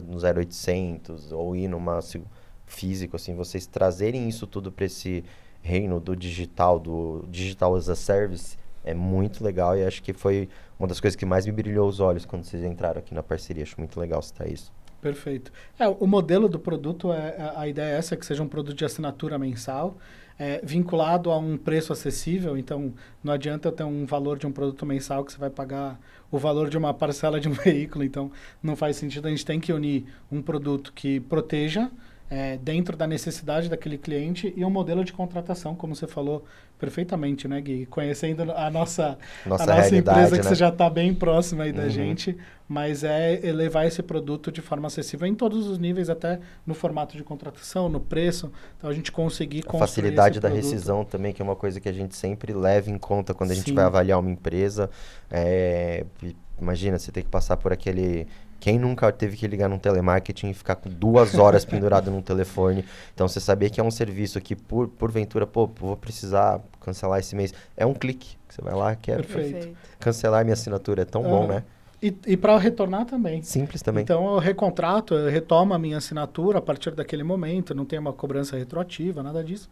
no 0800 ou ir numa se, físico, assim, vocês trazerem isso tudo para esse reino do digital, do digital as a service, é muito legal e acho que foi uma das coisas que mais me brilhou os olhos quando vocês entraram aqui na parceria. Acho muito legal citar isso. Perfeito. É, o modelo do produto, é, é, a ideia é essa, que seja um produto de assinatura mensal, é, vinculado a um preço acessível, então não adianta eu ter um valor de um produto mensal que você vai pagar o valor de uma parcela de um veículo, então não faz sentido, a gente tem que unir um produto que proteja, é, dentro da necessidade daquele cliente e um modelo de contratação, como você falou, perfeitamente, né, Gui? Conhecendo a nossa, nossa, a nossa empresa, que né? você já está bem próxima aí da uhum. gente, mas é elevar esse produto de forma acessível em todos os níveis, até no formato de contratação, no preço, então a gente conseguir a facilidade da produto. rescisão também, que é uma coisa que a gente sempre leva em conta quando a gente Sim. vai avaliar uma empresa. É, imagina, você tem que passar por aquele quem nunca teve que ligar num telemarketing e ficar com duas horas pendurado num telefone? Então, você saber que é um serviço que, por, porventura, pô, vou precisar cancelar esse mês. É um clique. Você vai lá, quer Perfeito. cancelar minha assinatura. É tão bom, ah, né? E, e para retornar também. Simples também. Então eu recontrato, eu retomo a minha assinatura a partir daquele momento, não tem uma cobrança retroativa, nada disso.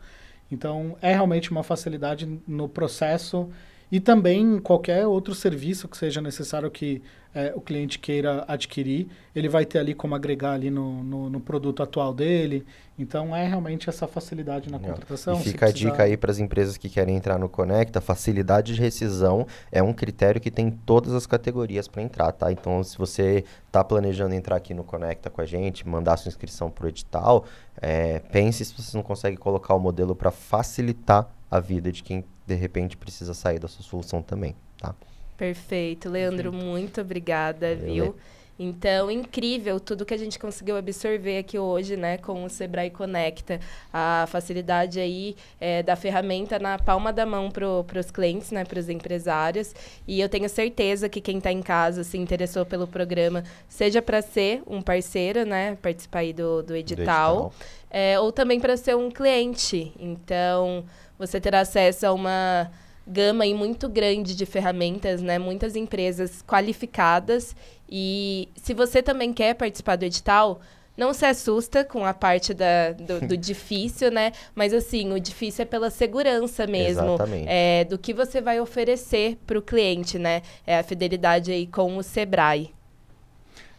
Então é realmente uma facilidade no processo e também qualquer outro serviço que seja necessário que é, o cliente queira adquirir, ele vai ter ali como agregar ali no, no, no produto atual dele. Então é realmente essa facilidade na contratação. E fica a dica aí para as empresas que querem entrar no Conecta, facilidade de rescisão é um critério que tem todas as categorias para entrar, tá? Então se você está planejando entrar aqui no Conecta com a gente, mandar sua inscrição para o edital, é, pense se você não consegue colocar o modelo para facilitar a vida de quem de repente precisa sair da sua solução também, tá? Perfeito, Leandro, muito obrigada, Valeu, viu? Então, incrível tudo que a gente conseguiu absorver aqui hoje, né, com o Sebrae Conecta. A facilidade aí é, da ferramenta na palma da mão para os clientes, né, para os empresários. E eu tenho certeza que quem está em casa se interessou pelo programa, seja para ser um parceiro, né, participar aí do, do edital, do edital. É, ou também para ser um cliente. Então você terá acesso a uma gama aí muito grande de ferramentas, né? Muitas empresas qualificadas. E se você também quer participar do edital, não se assusta com a parte da, do, do difícil, né? Mas assim, o difícil é pela segurança mesmo. É, do que você vai oferecer para o cliente, né? É a fidelidade aí com o Sebrae.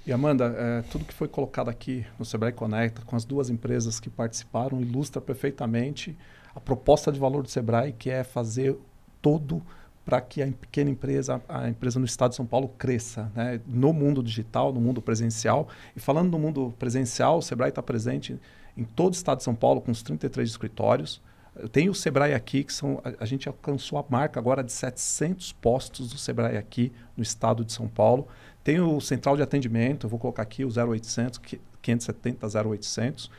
E Amanda, é, tudo que foi colocado aqui no Sebrae Conecta, com as duas empresas que participaram, ilustra perfeitamente a proposta de valor do Sebrae, que é fazer todo para que a pequena empresa, a empresa no estado de São Paulo cresça, né? no mundo digital, no mundo presencial. E falando no mundo presencial, o Sebrae está presente em todo o estado de São Paulo, com os 33 escritórios. Tem o Sebrae aqui, que são, a, a gente alcançou a marca agora de 700 postos do Sebrae aqui no estado de São Paulo. Tem o Central de Atendimento, eu vou colocar aqui o 0800, 570 0800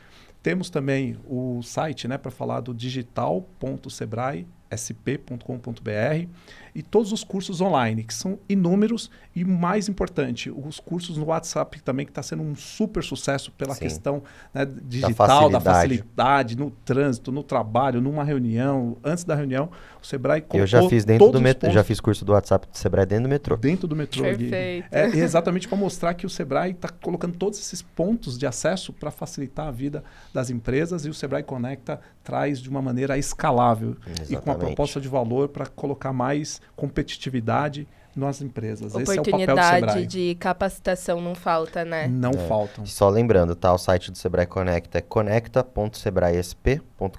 temos também o site né, para falar do digital.sebrae.com sp.com.br e todos os cursos online, que são inúmeros e mais importante, os cursos no WhatsApp também, que está sendo um super sucesso pela Sim. questão né, digital, da facilidade. da facilidade. no trânsito, no trabalho, numa reunião, antes da reunião, o Sebrae Eu já fiz dentro do metrô, já fiz curso do WhatsApp do Sebrae dentro do metrô. Dentro do metrô. Perfeito. É, é exatamente para mostrar que o Sebrae está colocando todos esses pontos de acesso para facilitar a vida das empresas e o Sebrae Conecta traz de uma maneira escalável Exatamente. e com a proposta de valor para colocar mais competitividade nas empresas. Esse é o papel do de capacitação não falta, né? Não é. faltam. Só lembrando, tá? O site do Sebrae Conecta é conecta.sebraesp.com.br.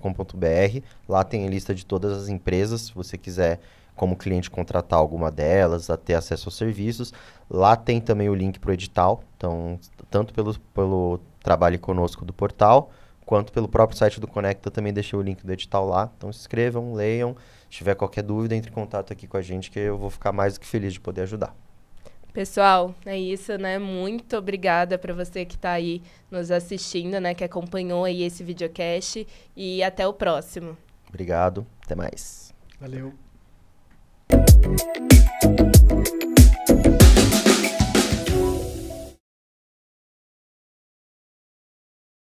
Lá tem a lista de todas as empresas, se você quiser como cliente contratar alguma delas, a ter acesso aos serviços. Lá tem também o link para o edital, então, tanto pelo, pelo trabalho conosco do portal, quanto pelo próprio site do Conecta, também deixei o link do edital lá. Então se inscrevam, leiam. Se tiver qualquer dúvida, entre em contato aqui com a gente, que eu vou ficar mais do que feliz de poder ajudar. Pessoal, é isso, né? Muito obrigada para você que está aí nos assistindo, né? Que acompanhou aí esse videocast e até o próximo. Obrigado, até mais. Valeu.